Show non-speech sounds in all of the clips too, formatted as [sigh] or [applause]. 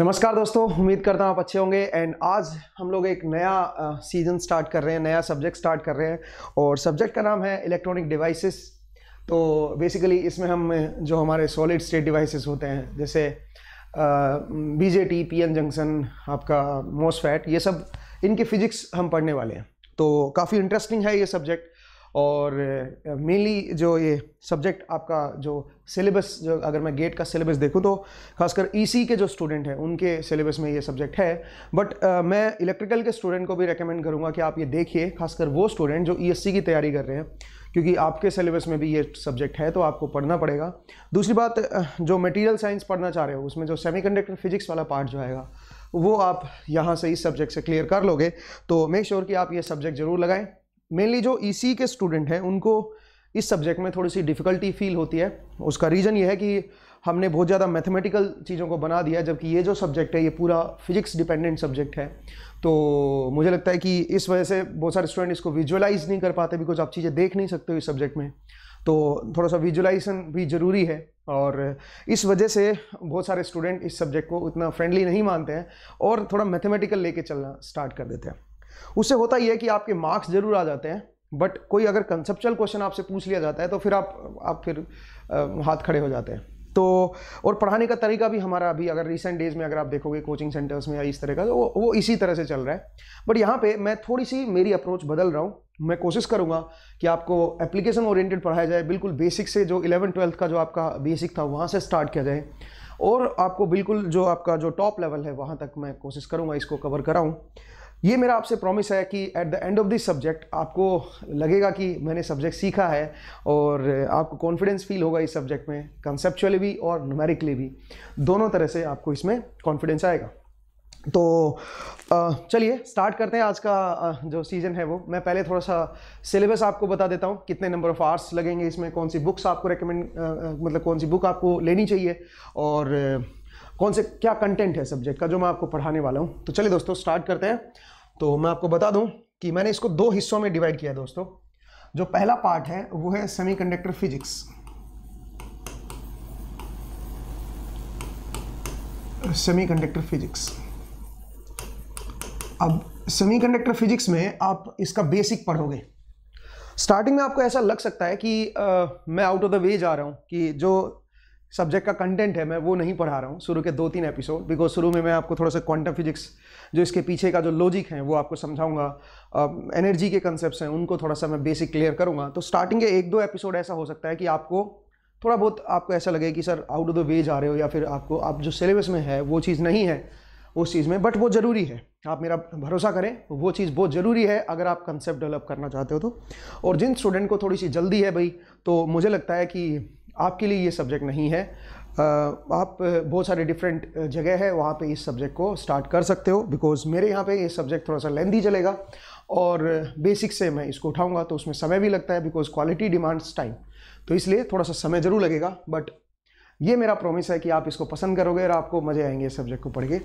नमस्कार दोस्तों उम्मीद करता हूँ आप अच्छे होंगे एंड आज हम लोग एक नया सीज़न स्टार्ट कर रहे हैं नया सब्जेक्ट स्टार्ट कर रहे हैं और सब्जेक्ट का नाम है इलेक्ट्रॉनिक डिवाइसेस तो बेसिकली इसमें हम जो हमारे सॉलिड स्टेट डिवाइसेस होते हैं जैसे B J T P N junction आपका मोसफैट ये सब इनके फिजिक्स हम पढ़ने वाले हैं तो काफ़ी इंटरेस्टिंग है ये सब्जेक्ट और मेनली जो ये सब्जेक्ट आपका जो सिलेबस जो अगर मैं गेट का सिलेबस देखूँ तो खासकर ईसी e के जो स्टूडेंट हैं उनके सिलेबस में ये सब्जेक्ट है बट uh, मैं इलेक्ट्रिकल के स्टूडेंट को भी रेकमेंड करूँगा कि आप ये देखिए खासकर वो स्टूडेंट जो ई e की तैयारी कर रहे हैं क्योंकि आपके सिलेबस में भी ये सब्जेक्ट है तो आपको पढ़ना पड़ेगा दूसरी बात जो मटेरियल साइंस पढ़ना चाह रहे हो उसमें जो सेमीकंडक्टर फिजिक्स वाला पार्ट जो आएगा वो आप यहाँ से इस सब्जेक्ट से क्लियर कर लोगे तो मेक श्योर sure कि आप ये सब्जेक्ट ज़रूर लगाएं मेनली जो ई e के स्टूडेंट हैं उनको इस सब्जेक्ट में थोड़ी सी डिफ़िकल्टी फील होती है उसका रीज़न ये है कि हमने बहुत ज़्यादा मैथमेटिकल चीज़ों को बना दिया जबकि ये जो सब्जेक्ट है ये पूरा फिजिक्स डिपेंडेंट सब्जेक्ट है तो मुझे लगता है कि इस वजह से बहुत सारे स्टूडेंट इसको विजुअलाइज नहीं कर पाते बिकॉज आप चीज़ें देख नहीं सकते हो इस सब्जेक्ट में तो थोड़ा सा विजुअलाइजेशन भी ज़रूरी है और इस वजह से बहुत सारे स्टूडेंट इस सब्जेक्ट को उतना फ्रेंडली नहीं मानते हैं और थोड़ा मैथमेटिकल लेके चलना स्टार्ट कर देते हैं उससे होता यह है कि आपके मार्क्स ज़रूर आ जाते हैं बट कोई अगर कंसेप्चुअल क्वेश्चन आपसे पूछ लिया जाता है तो फिर आप आप फिर आ, हाथ खड़े हो जाते हैं तो और पढ़ाने का तरीका भी हमारा अभी अगर रिसेंट डेज़ में अगर आप देखोगे कोचिंग सेंटर्स में या इस तरह का तो वो, वो इसी तरह से चल रहा है बट यहाँ पे मैं थोड़ी सी मेरी अप्रोच बदल रहा हूँ मैं कोशिश करूँगा कि आपको एप्लीकेशन ओरिएंटेड पढ़ाया जाए बिल्कुल बेसिक से जो इलेवन ट्वेल्थ का जो आपका बेसिक था वहाँ से स्टार्ट किया जाए और आपको बिल्कुल जो आपका जो टॉप लेवल है वहाँ तक मैं कोशिश करूँगा इसको कवर कराऊँ ये मेरा आपसे प्रॉमिस है कि at the end of this subject आपको लगेगा कि मैंने सब्जेक्ट सीखा है और आपको कॉन्फिडेंस फील होगा इस सब्जेक्ट में कंसेप्चुअली भी और न्यूमेरिकली भी दोनों तरह से आपको इसमें कॉन्फिडेंस आएगा तो चलिए स्टार्ट करते हैं आज का जो सीज़न है वो मैं पहले थोड़ा सा सिलेबस आपको बता देता हूँ कितने नंबर ऑफ़ आर्ट्स लगेंगे इसमें कौन सी बुक्स आपको रेकमेंड मतलब कौन सी बुक आपको लेनी चाहिए और कौन से क्या कंटेंट है सब्जेक्ट का जो मैं आपको पढ़ाने वाला हूँ तो चलिए दोस्तों स्टार्ट करते हैं तो मैं आपको बता दूं कि मैंने इसको दो हिस्सों में डिवाइड किया दोस्तों जो पहला पार्ट है वो है सेमीकंडक्टर फिजिक्स सेमीकंडक्टर फिजिक्स अब सेमीकंडक्टर फिजिक्स में आप इसका बेसिक पढ़ोगे स्टार्टिंग में आपको ऐसा लग सकता है कि आ, मैं आउट ऑफ द वे जा रहा हूं कि जो सब्जेक्ट का कंटेंट है मैं वो नहीं पढ़ा रहा हूँ शुरू के दो तीन एपिसोड बिकॉज शुरू में मैं आपको थोड़ा सा क्वांटम फिजिक्स जो इसके पीछे का जो लॉजिक है वो आपको समझाऊंगा एनर्जी के कंसेप्ट हैं उनको थोड़ा सा मैं बेसिक क्लियर करूँगा तो स्टार्टिंग के एक दो एपिसोड ऐसा हो सकता है कि आपको थोड़ा बहुत आपको ऐसा लगे कि sir out of the way जा रहे हो या फिर आपको आप जो सिलेबस में है वो चीज़ नहीं है उस चीज़ में बट वो ज़रूरी है आप मेरा भरोसा करें वो चीज़ बहुत ज़रूरी है अगर आप कंसेप्ट डेवलप करना चाहते हो तो और जिन स्टूडेंट को थोड़ी सी जल्दी है भाई तो मुझे लगता है कि आपके लिए ये सब्जेक्ट नहीं है आप बहुत सारे डिफरेंट जगह है वहाँ पे इस सब्जेक्ट को स्टार्ट कर सकते हो बिकॉज मेरे यहाँ पे ये सब्जेक्ट थोड़ा सा लेंदी चलेगा और बेसिक से मैं इसको उठाऊँगा तो उसमें समय भी लगता है बिकॉज क्वालिटी डिमांड्स टाइम तो इसलिए थोड़ा सा समय ज़रूर लगेगा बट ये मेरा प्रॉमिस है कि आप इसको पसंद करोगे और आपको मज़े आएंगे इस सब्जेक्ट को पढ़ के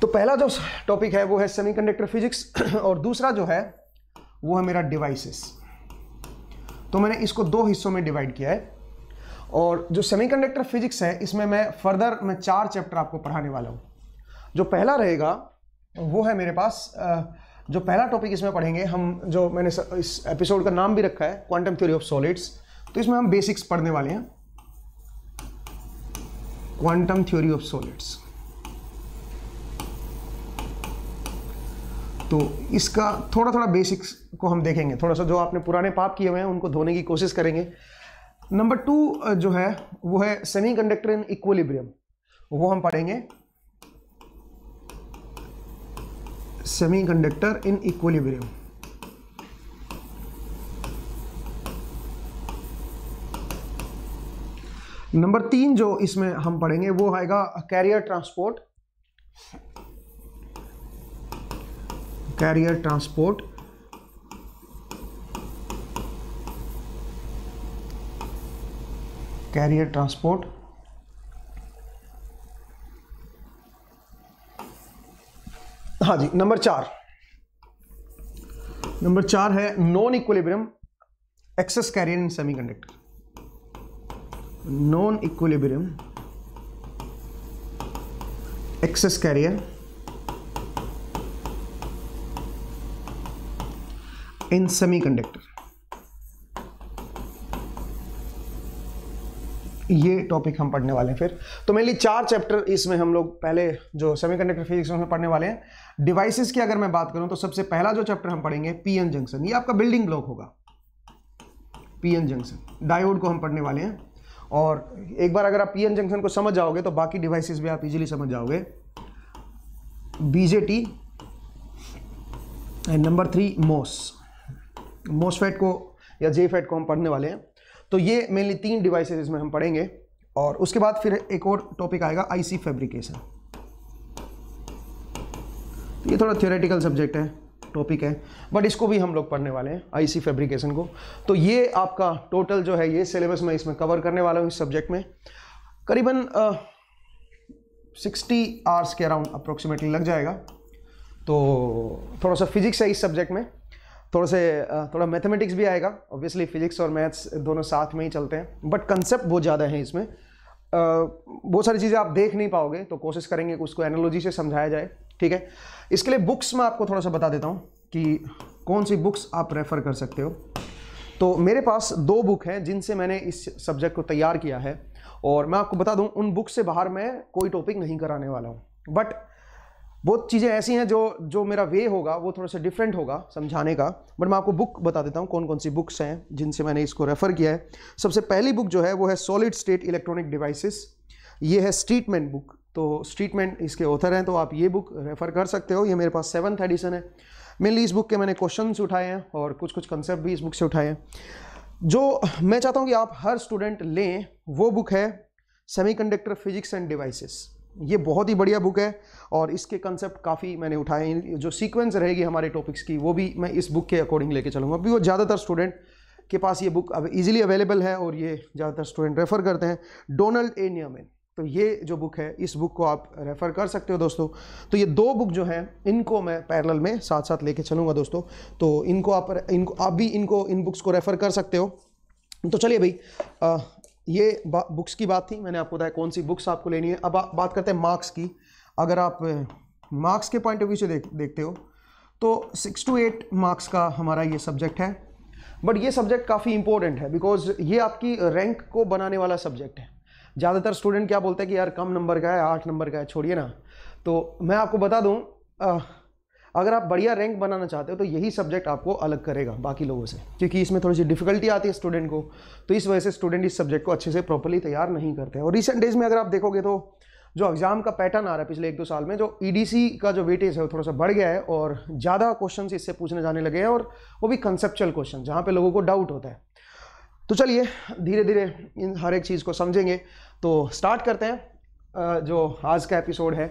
तो पहला जो टॉपिक है वो है सेमी फिजिक्स [clears throat] और दूसरा जो है वो है मेरा डिवाइसेस तो मैंने इसको दो हिस्सों में डिवाइड किया है और जो सेमीकंडक्टर फिजिक्स है इसमें मैं फर्दर मैं चार चैप्टर आपको पढ़ाने वाला हूँ जो पहला रहेगा वो है मेरे पास जो पहला टॉपिक इसमें पढ़ेंगे हम जो मैंने इस एपिसोड का नाम भी रखा है क्वांटम थ्योरी ऑफ सॉलिड्स तो इसमें हम बेसिक्स पढ़ने वाले हैं क्वांटम थ्योरी ऑफ सॉलिड्स तो इसका थोड़ा थोड़ा बेसिक्स को हम देखेंगे थोड़ा सा जो आपने पुराने पाप किए हुए हैं उनको धोने की कोशिश करेंगे नंबर टू uh, जो है वो है सेमीकंडक्टर इन इक्वलिब्रियम वो हम पढ़ेंगे सेमीकंडक्टर इन इक्वलिब्रियम नंबर तीन जो इसमें हम पढ़ेंगे वो आएगा carrier transport carrier transport carrier transport हाँ जी नंबर चार नंबर चार है non equilibrium excess carrier in semiconductor non equilibrium excess carrier in semiconductor ये टॉपिक हम पढ़ने वाले हैं फिर तो मेनली चार चैप्टर इसमें हम लोग पहले जो सेमीकंडक्टर फिजिक्स में पढ़ने वाले हैं डिवाइसेस की अगर मैं बात करूं तो सबसे पहला जो चैप्टर हम पढ़ेंगे पीएन जंक्शन ये आपका बिल्डिंग ब्लॉक होगा पीएन जंक्शन डायोड को हम पढ़ने वाले हैं और एक बार अगर आप पी जंक्शन को समझ जाओगे तो बाकी डिवाइसिस भी आप इजिली समझ जाओगे BJT and number three MOS MOSFET को या जे को हम पढ़ने वाले हैं तो ये मेनली तीन डिवाइसेज इसमें हम पढ़ेंगे और उसके बाद फिर एक और टॉपिक आएगा आईसी फैब्रिकेशन तो ये थोड़ा थियोरेटिकल सब्जेक्ट है टॉपिक है बट इसको भी हम लोग पढ़ने वाले हैं आईसी फैब्रिकेशन को तो ये आपका टोटल जो है ये सिलेबस मैं इसमें कवर करने वाला हूँ इस सब्जेक्ट में करीबन सिक्सटी आवर्स के अराउंड अप्रोक्सीमेटली लग जाएगा तो थोड़ा सा फिजिक्स है इस सब्जेक्ट में थोड़े से थोड़ा मैथमेटिक्स भी आएगा ऑब्वियसली फिजिक्स और मैथ्स दोनों साथ में ही चलते हैं बट कंसेप्ट बहुत ज़्यादा है इसमें बहुत सारी चीज़ें आप देख नहीं पाओगे तो कोशिश करेंगे कि उसको एनोलॉजी से समझाया जाए ठीक है इसके लिए बुक्स मैं आपको थोड़ा सा बता देता हूँ कि कौन सी बुक्स आप रेफ़र कर सकते हो तो मेरे पास दो बुक हैं जिनसे मैंने इस सब्जेक्ट को तैयार किया है और मैं आपको बता दूं उन बुक से बाहर मैं कोई टॉपिक नहीं कराने वाला हूं बट वो चीज़ें ऐसी हैं जो जो मेरा वे होगा वो थोड़ा सा डिफरेंट होगा समझाने का बट मैं आपको बुक बता देता हूँ कौन कौन सी बुक्स हैं जिनसे मैंने इसको रेफ़र किया है सबसे पहली बुक जो है वो है सॉलिड स्टेट इलेक्ट्रॉनिक डिवाइसेस ये है स्ट्रीटमेंट बुक तो स्ट्रीटमेंट इसके ऑथर हैं तो आप ये बुक रेफ़र कर सकते हो ये मेरे पास सेवन्थ एडिशन है मेनली इस बुक के मैंने क्वेश्चन उठाए हैं और कुछ कुछ कंसेप्ट भी इस बुक से उठाए हैं जो मैं चाहता हूँ कि आप हर स्टूडेंट लें वो बुक है सेमी फिजिक्स एंड डिवाइसेस ये बहुत ही बढ़िया बुक है और इसके कंसेप्ट काफ़ी मैंने उठाए हैं जो सीक्वेंस रहेगी हमारे टॉपिक्स की वो भी मैं इस बुक के अकॉर्डिंग लेके चलूँगा अभी वो ज़्यादातर स्टूडेंट के पास ये बुक अब ईजिली अवेलेबल है और ये ज़्यादातर स्टूडेंट रेफ़र करते हैं डोनल्ड ए नियमिन तो ये जो बुक है इस बुक को आप रेफ़र कर सकते हो दोस्तों तो ये दो बुक जो हैं इनको मैं पैरेलल में साथ साथ लेके चलूँगा दोस्तों तो इनको आप इनको आप भी इनको इन बुक्स को रेफ़र कर सकते हो तो चलिए भाई ये बुक्स की बात थी मैंने आपको बताया कौन सी बुक्स आपको लेनी है अब आ, बात करते हैं मार्क्स की अगर आप मार्क्स के पॉइंट ऑफ व्यू से देख देखते हो तो सिक्स टू एट मार्क्स का हमारा ये सब्जेक्ट है बट ये सब्जेक्ट काफ़ी इंपॉर्टेंट है बिकॉज ये आपकी रैंक को बनाने वाला सब्जेक्ट है ज़्यादातर स्टूडेंट क्या बोलते हैं कि यार कम नंबर का है आठ नंबर का है छोड़िए ना तो मैं आपको बता दूँ अगर आप बढ़िया रैंक बनाना चाहते हो तो यही सब्जेक्ट आपको अलग करेगा बाकी लोगों से क्योंकि इसमें थोड़ी सी डिफिकल्टी आती है स्टूडेंट को तो इस वजह से स्टूडेंट इस सब्जेक्ट को अच्छे से प्रॉपरली तैयार नहीं करते और रिसेंट डेज में अगर आप देखोगे तो जो एग्ज़ाम का पैटर्न आ रहा है पिछले एक दो साल में जो ई e का जो वेटेज है वो थोड़ा सा बढ़ गया है और ज़्यादा क्वेश्चन इससे पूछने जाने लगे हैं और वो भी कंसेप्चुअल क्वेश्चन जहाँ पर लोगों को डाउट होता है तो चलिए धीरे धीरे इन हर एक चीज़ को समझेंगे तो स्टार्ट करते हैं जो आज का एपिसोड है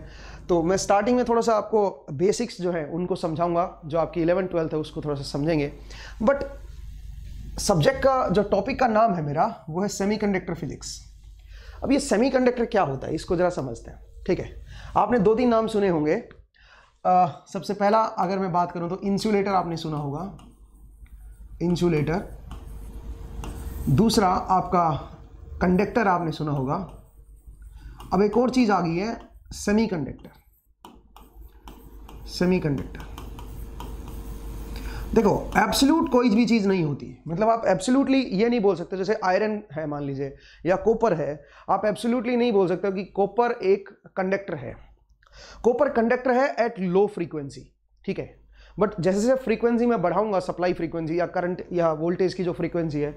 तो मैं स्टार्टिंग में थोड़ा सा आपको बेसिक्स जो है उनको समझाऊंगा जो आपकी इलेवन ट्वेल्थ है उसको थोड़ा सा समझेंगे बट सब्जेक्ट का जो टॉपिक का नाम है मेरा वो है सेमीकंडक्टर फिजिक्स अब ये सेमीकंडक्टर क्या होता है इसको ज़रा समझते हैं ठीक है आपने दो तीन नाम सुने होंगे आ, सबसे पहला अगर मैं बात करूं तो इंसुलेटर आपने सुना होगा इंसुलेटर दूसरा आपका कंडक्टर आपने सुना होगा अब एक और चीज़ आ गई है सेमीकंडक्टर सेमीकंडक्टर देखो एब्सोल्यूट कोई भी चीज़ नहीं होती मतलब आप एब्सोल्यूटली ये नहीं बोल सकते जैसे आयरन है मान लीजिए या कॉपर है आप एब्सोल्यूटली नहीं बोल सकते कि कॉपर एक कंडक्टर है कॉपर कंडक्टर है एट लो फ्रीक्वेंसी ठीक है बट जैसे जैसे फ्रीक्वेंसी मैं बढ़ाऊंगा सप्लाई फ्रीक्वेंसी या करंट या वोल्टेज की जो फ्रीक्वेंसी है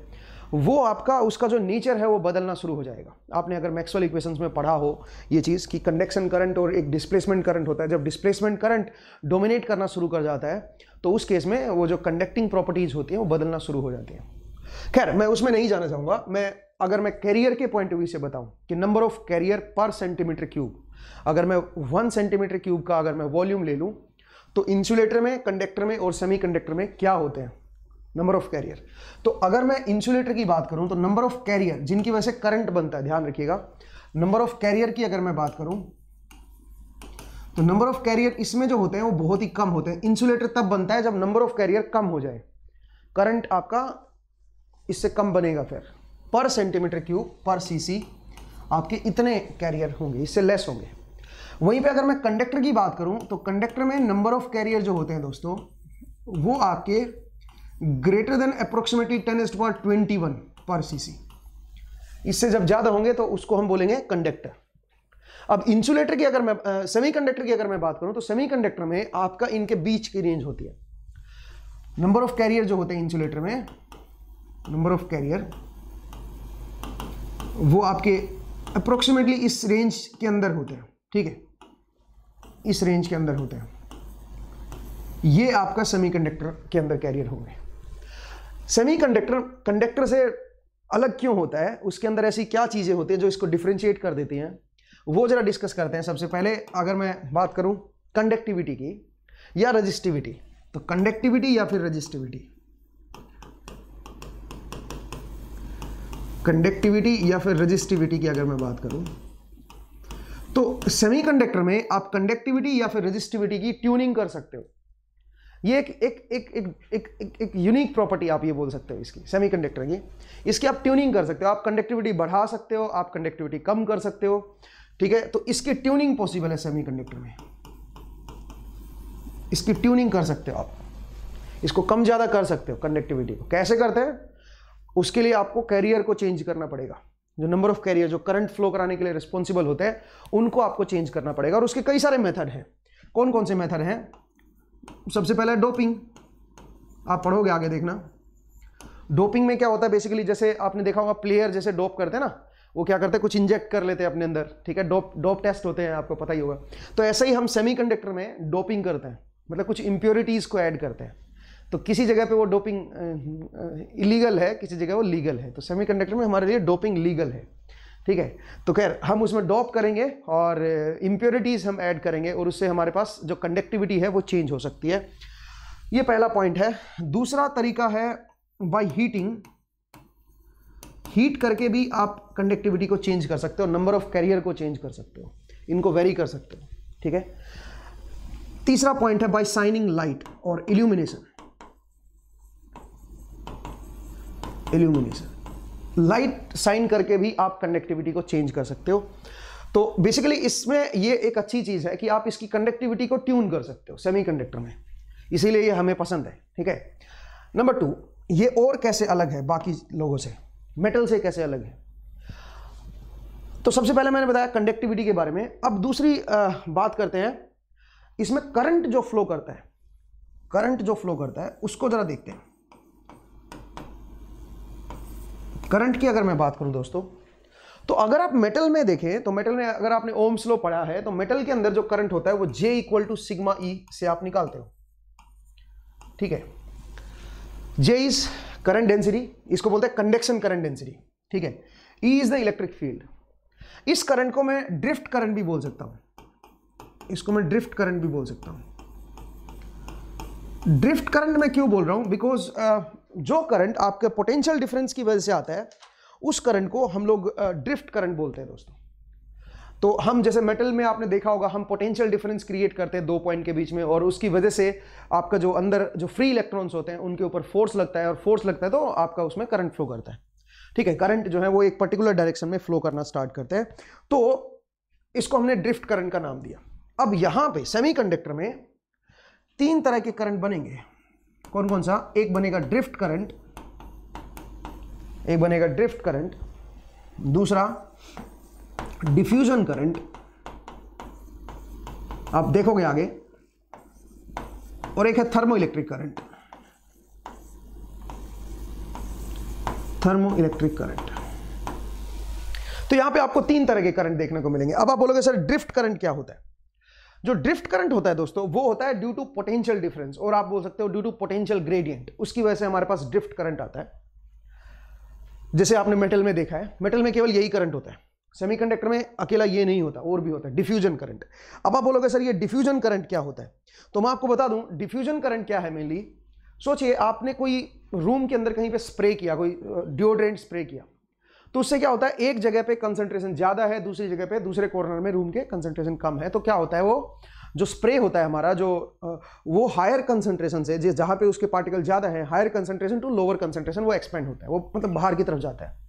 वो आपका उसका जो नेचर है वो बदलना शुरू हो जाएगा आपने अगर मैक्सवेल इक्वेशंस में पढ़ा हो ये चीज़ कि कंडक्शन करंट और एक डिस्प्लेसमेंट करंट होता है जब डिस्प्लेसमेंट करंट डोमिनेट करना शुरू कर जाता है तो उस केस में वो जो कंडक्टिंग प्रॉपर्टीज़ होती हैं वो बदलना शुरू हो जाती हैं खैर मैं उसमें नहीं जाना चाहूँगा मैं अगर मैं कैरियर के पॉइंट ऑफ व्यू से बताऊँ कि number of carrier per centimetre cube अगर मैं वन सेंटीमीटर क्यूब का अगर मैं वॉल्यूम ले लूँ तो इंसुलेटर में कंडक्टर में और सेमी कंडक्टर में क्या होते हैं नंबर ऑफ कैरियर तो अगर मैं इंसुलेटर की बात करूं तो नंबर ऑफ कैरियर जिनकी वजह से करंट बनता है ध्यान रखिएगा नंबर ऑफ कैरियर की अगर मैं बात करूं तो नंबर ऑफ कैरियर इसमें जो होते हैं वो बहुत ही कम होते हैं इंसुलेटर तब बनता है जब नंबर ऑफ कैरियर कम हो जाए करंट आपका इससे कम बनेगा फिर पर सेंटीमीटर क्यूब पर सीसी आपके इतने कैरियर होंगे इससे लेस होंगे वहीं पे अगर मैं कंडक्टर की बात करूं तो कंडक्टर में नंबर ऑफ कैरियर जो होते हैं दोस्तों वो आपके greater than approximately ten S power twenty one per C इससे जब ज़्यादा होंगे तो उसको हम बोलेंगे कंडक्टर अब इंसुलेटर की अगर मैं सेमी कंडक्टर की अगर मैं बात करूं तो सेमी कंडक्टर में आपका इनके बीच की रेंज होती है नंबर ऑफ कैरियर जो होते हैं इंसुलेटर में नंबर ऑफ कैरियर वो आपके अप्रोक्सीमेटली इस रेंज के अंदर होते हैं ठीक है इस रेंज के अंदर होते हैं ये आपका सेमीकंडक्टर के अंदर कैरियर होंगे सेमी कंडक्टर कंडक्टर से अलग क्यों होता है उसके अंदर ऐसी क्या चीज़ें होती हैं जो इसको डिफ्रेंशिएट कर देती हैं वो ज़रा डिस्कस करते हैं सबसे पहले अगर मैं बात करूँ कंडक्टिविटी की या रजिस्टिविटी तो कंडक्टिविटी या फिर रजिस्टिविटी कंडक्टिविटी या फिर रजिस्टिविटी की अगर मैं बात करूं तो सेमीकंडक्टर में आप कंडक्टिविटी या फिर रजिस्टिविटी की ट्यूनिंग कर सकते हो ये एक एक एक एक एक एक, एक यूनिक प्रॉपर्टी आप ये बोल सकते हो इसकी सेमीकंडक्टर की इसकी आप ट्यूनिंग कर सकते हो आप कंडक्टिविटी बढ़ा सकते हो आप कंडक्टिविटी कम कर सकते हो ठीक है तो इसकी ट्यूनिंग पॉसिबल है सेमीकंडक्टर में इसकी ट्यूनिंग कर सकते हो आप इसको कम ज़्यादा कर सकते हो कंडक्टिविटी को कैसे करते हैं उसके लिए आपको कैरियर को चेंज करना पड़ेगा जो नंबर ऑफ कैरियर जो करंट फ्लो कराने के लिए रिस्पॉन्सिबल होते हैं उनको आपको चेंज करना पड़ेगा और उसके कई सारे मेथड हैं कौन कौन से मेथड हैं सबसे पहला डोपिंग आप पढ़ोगे आगे देखना डोपिंग में क्या होता है बेसिकली जैसे आपने देखा होगा प्लेयर जैसे डोप करते हैं ना वो क्या करते हैं कुछ इंजेक्ट कर लेते हैं अपने अंदर ठीक है डोप डोप टेस्ट होते हैं आपको पता ही होगा तो ऐसे ही हम कंडक्टर में डोपिंग करते हैं मतलब कुछ इम्प्योरिटीज़ को ऐड करते हैं तो किसी जगह पे वो डोपिंग इलीगल है किसी जगह वो लीगल है तो सेमीकंडक्टर में हमारे लिए डोपिंग लीगल है ठीक है तो खैर हम उसमें डॉप करेंगे और इम्प्योरिटीज़ हम ऐड करेंगे और उससे हमारे पास जो कंडक्टिविटी है वो चेंज हो सकती है ये पहला पॉइंट है दूसरा तरीका है बाय हीटिंग हीट करके भी आप कंडक्टिविटी को चेंज कर सकते हो नंबर ऑफ कैरियर को चेंज कर सकते हो इनको वेरी कर सकते हो ठीक है तीसरा पॉइंट है बाय साइनिंग लाइट और इल्यूमिनेशन इल्यूमिनेशन लाइट साइन करके भी आप कंडक्टिविटी को चेंज कर सकते हो तो बेसिकली इसमें ये एक अच्छी चीज़ है कि आप इसकी कंडक्टिविटी को ट्यून कर सकते हो सेमीकंडक्टर में इसीलिए ये हमें पसंद है ठीक है नंबर टू ये और कैसे अलग है बाकी लोगों से मेटल से कैसे अलग है तो सबसे पहले मैंने बताया कंडक्टिविटी के बारे में अब दूसरी बात करते हैं इसमें करंट जो फ्लो करता है करंट जो फ्लो करता है उसको ज़रा देखते हैं करंट की अगर मैं बात करूं दोस्तों तो अगर आप मेटल में देखें तो मेटल में अगर आपने ओम स्लो पढ़ा है तो मेटल के अंदर जो करंट होता है वो J equal to sigma E से आप निकालते हो ठीक है जे इज करंट डेंसिटी इसको बोलते हैं कंडक्शन करंट डेंसिटी ठीक है E is the electric field इस करंट को मैं ड्रिफ्ट करंट भी बोल सकता हूं इसको मैं ड्रिफ्ट करंट भी बोल सकता हूं ड्रिफ्ट करंट मैं क्यों बोल रहा हूं बिकॉज जो करंट आपके पोटेंशियल डिफरेंस की वजह से आता है उस करंट को हम लोग ड्रिफ्ट करंट बोलते हैं दोस्तों तो हम जैसे मेटल में आपने देखा होगा हम पोटेंशियल डिफरेंस क्रिएट करते हैं दो पॉइंट के बीच में और उसकी वजह से आपका जो अंदर जो फ्री इलेक्ट्रॉन्स होते हैं उनके ऊपर फोर्स लगता है और फोर्स लगता है तो आपका उसमें करंट फ्लो करता है ठीक है करंट जो है वो एक पर्टिकुलर डायरेक्शन में फ्लो करना स्टार्ट करते हैं तो इसको हमने ड्रिफ्ट करंट का नाम दिया अब यहां पर सेमी में तीन तरह के करंट बनेंगे कौन कौन सा एक बनेगा ड्रिफ्ट करंट एक बनेगा ड्रिफ्ट करंट दूसरा डिफ्यूजन करंट आप देखोगे आगे और एक है thermo electric current thermo electric current तो यहां पे आपको तीन तरह के करंट देखने को मिलेंगे अब आप बोलोगे सर ड्रिफ्ट करंट क्या होता है जो ड्रिफ्ट करंट होता है दोस्तों वो होता है ड्यू टू पोटेंशियल डिफरेंस और आप बोल सकते हो ड्यू टू पोटेंशियल ग्रेडियंट उसकी वजह से हमारे पास ड्रिफ्ट करंट आता है जैसे आपने मेटल में देखा है मेटल में केवल यही करंट होता है सेमीकंडक्टर में अकेला ये नहीं होता और भी होता है डिफ्यूजन करंट अब आप बोलोगे सर ये डिफ्यूजन करंट क्या होता है तो मैं आपको बता दूं डिफ्यूजन करंट क्या है मेनली सोचिए आपने कोई रूम के अंदर कहीं पे स्प्रे किया कोई डिओड्रेंट uh, स्प्रे किया तो उससे क्या होता है एक जगह पे कंसंट्रेशन ज़्यादा है दूसरी जगह पे दूसरे कॉर्नर में रूम के कंसंट्रेशन कम है तो क्या होता है वो जो स्प्रे होता है हमारा जो वो हायर कंसंट्रेशन से जहां जहाँ पे उसके पार्टिकल ज़्यादा है higher concentration to lower concentration वो एक्सपेंड होता है वो मतलब बाहर की तरफ जाता है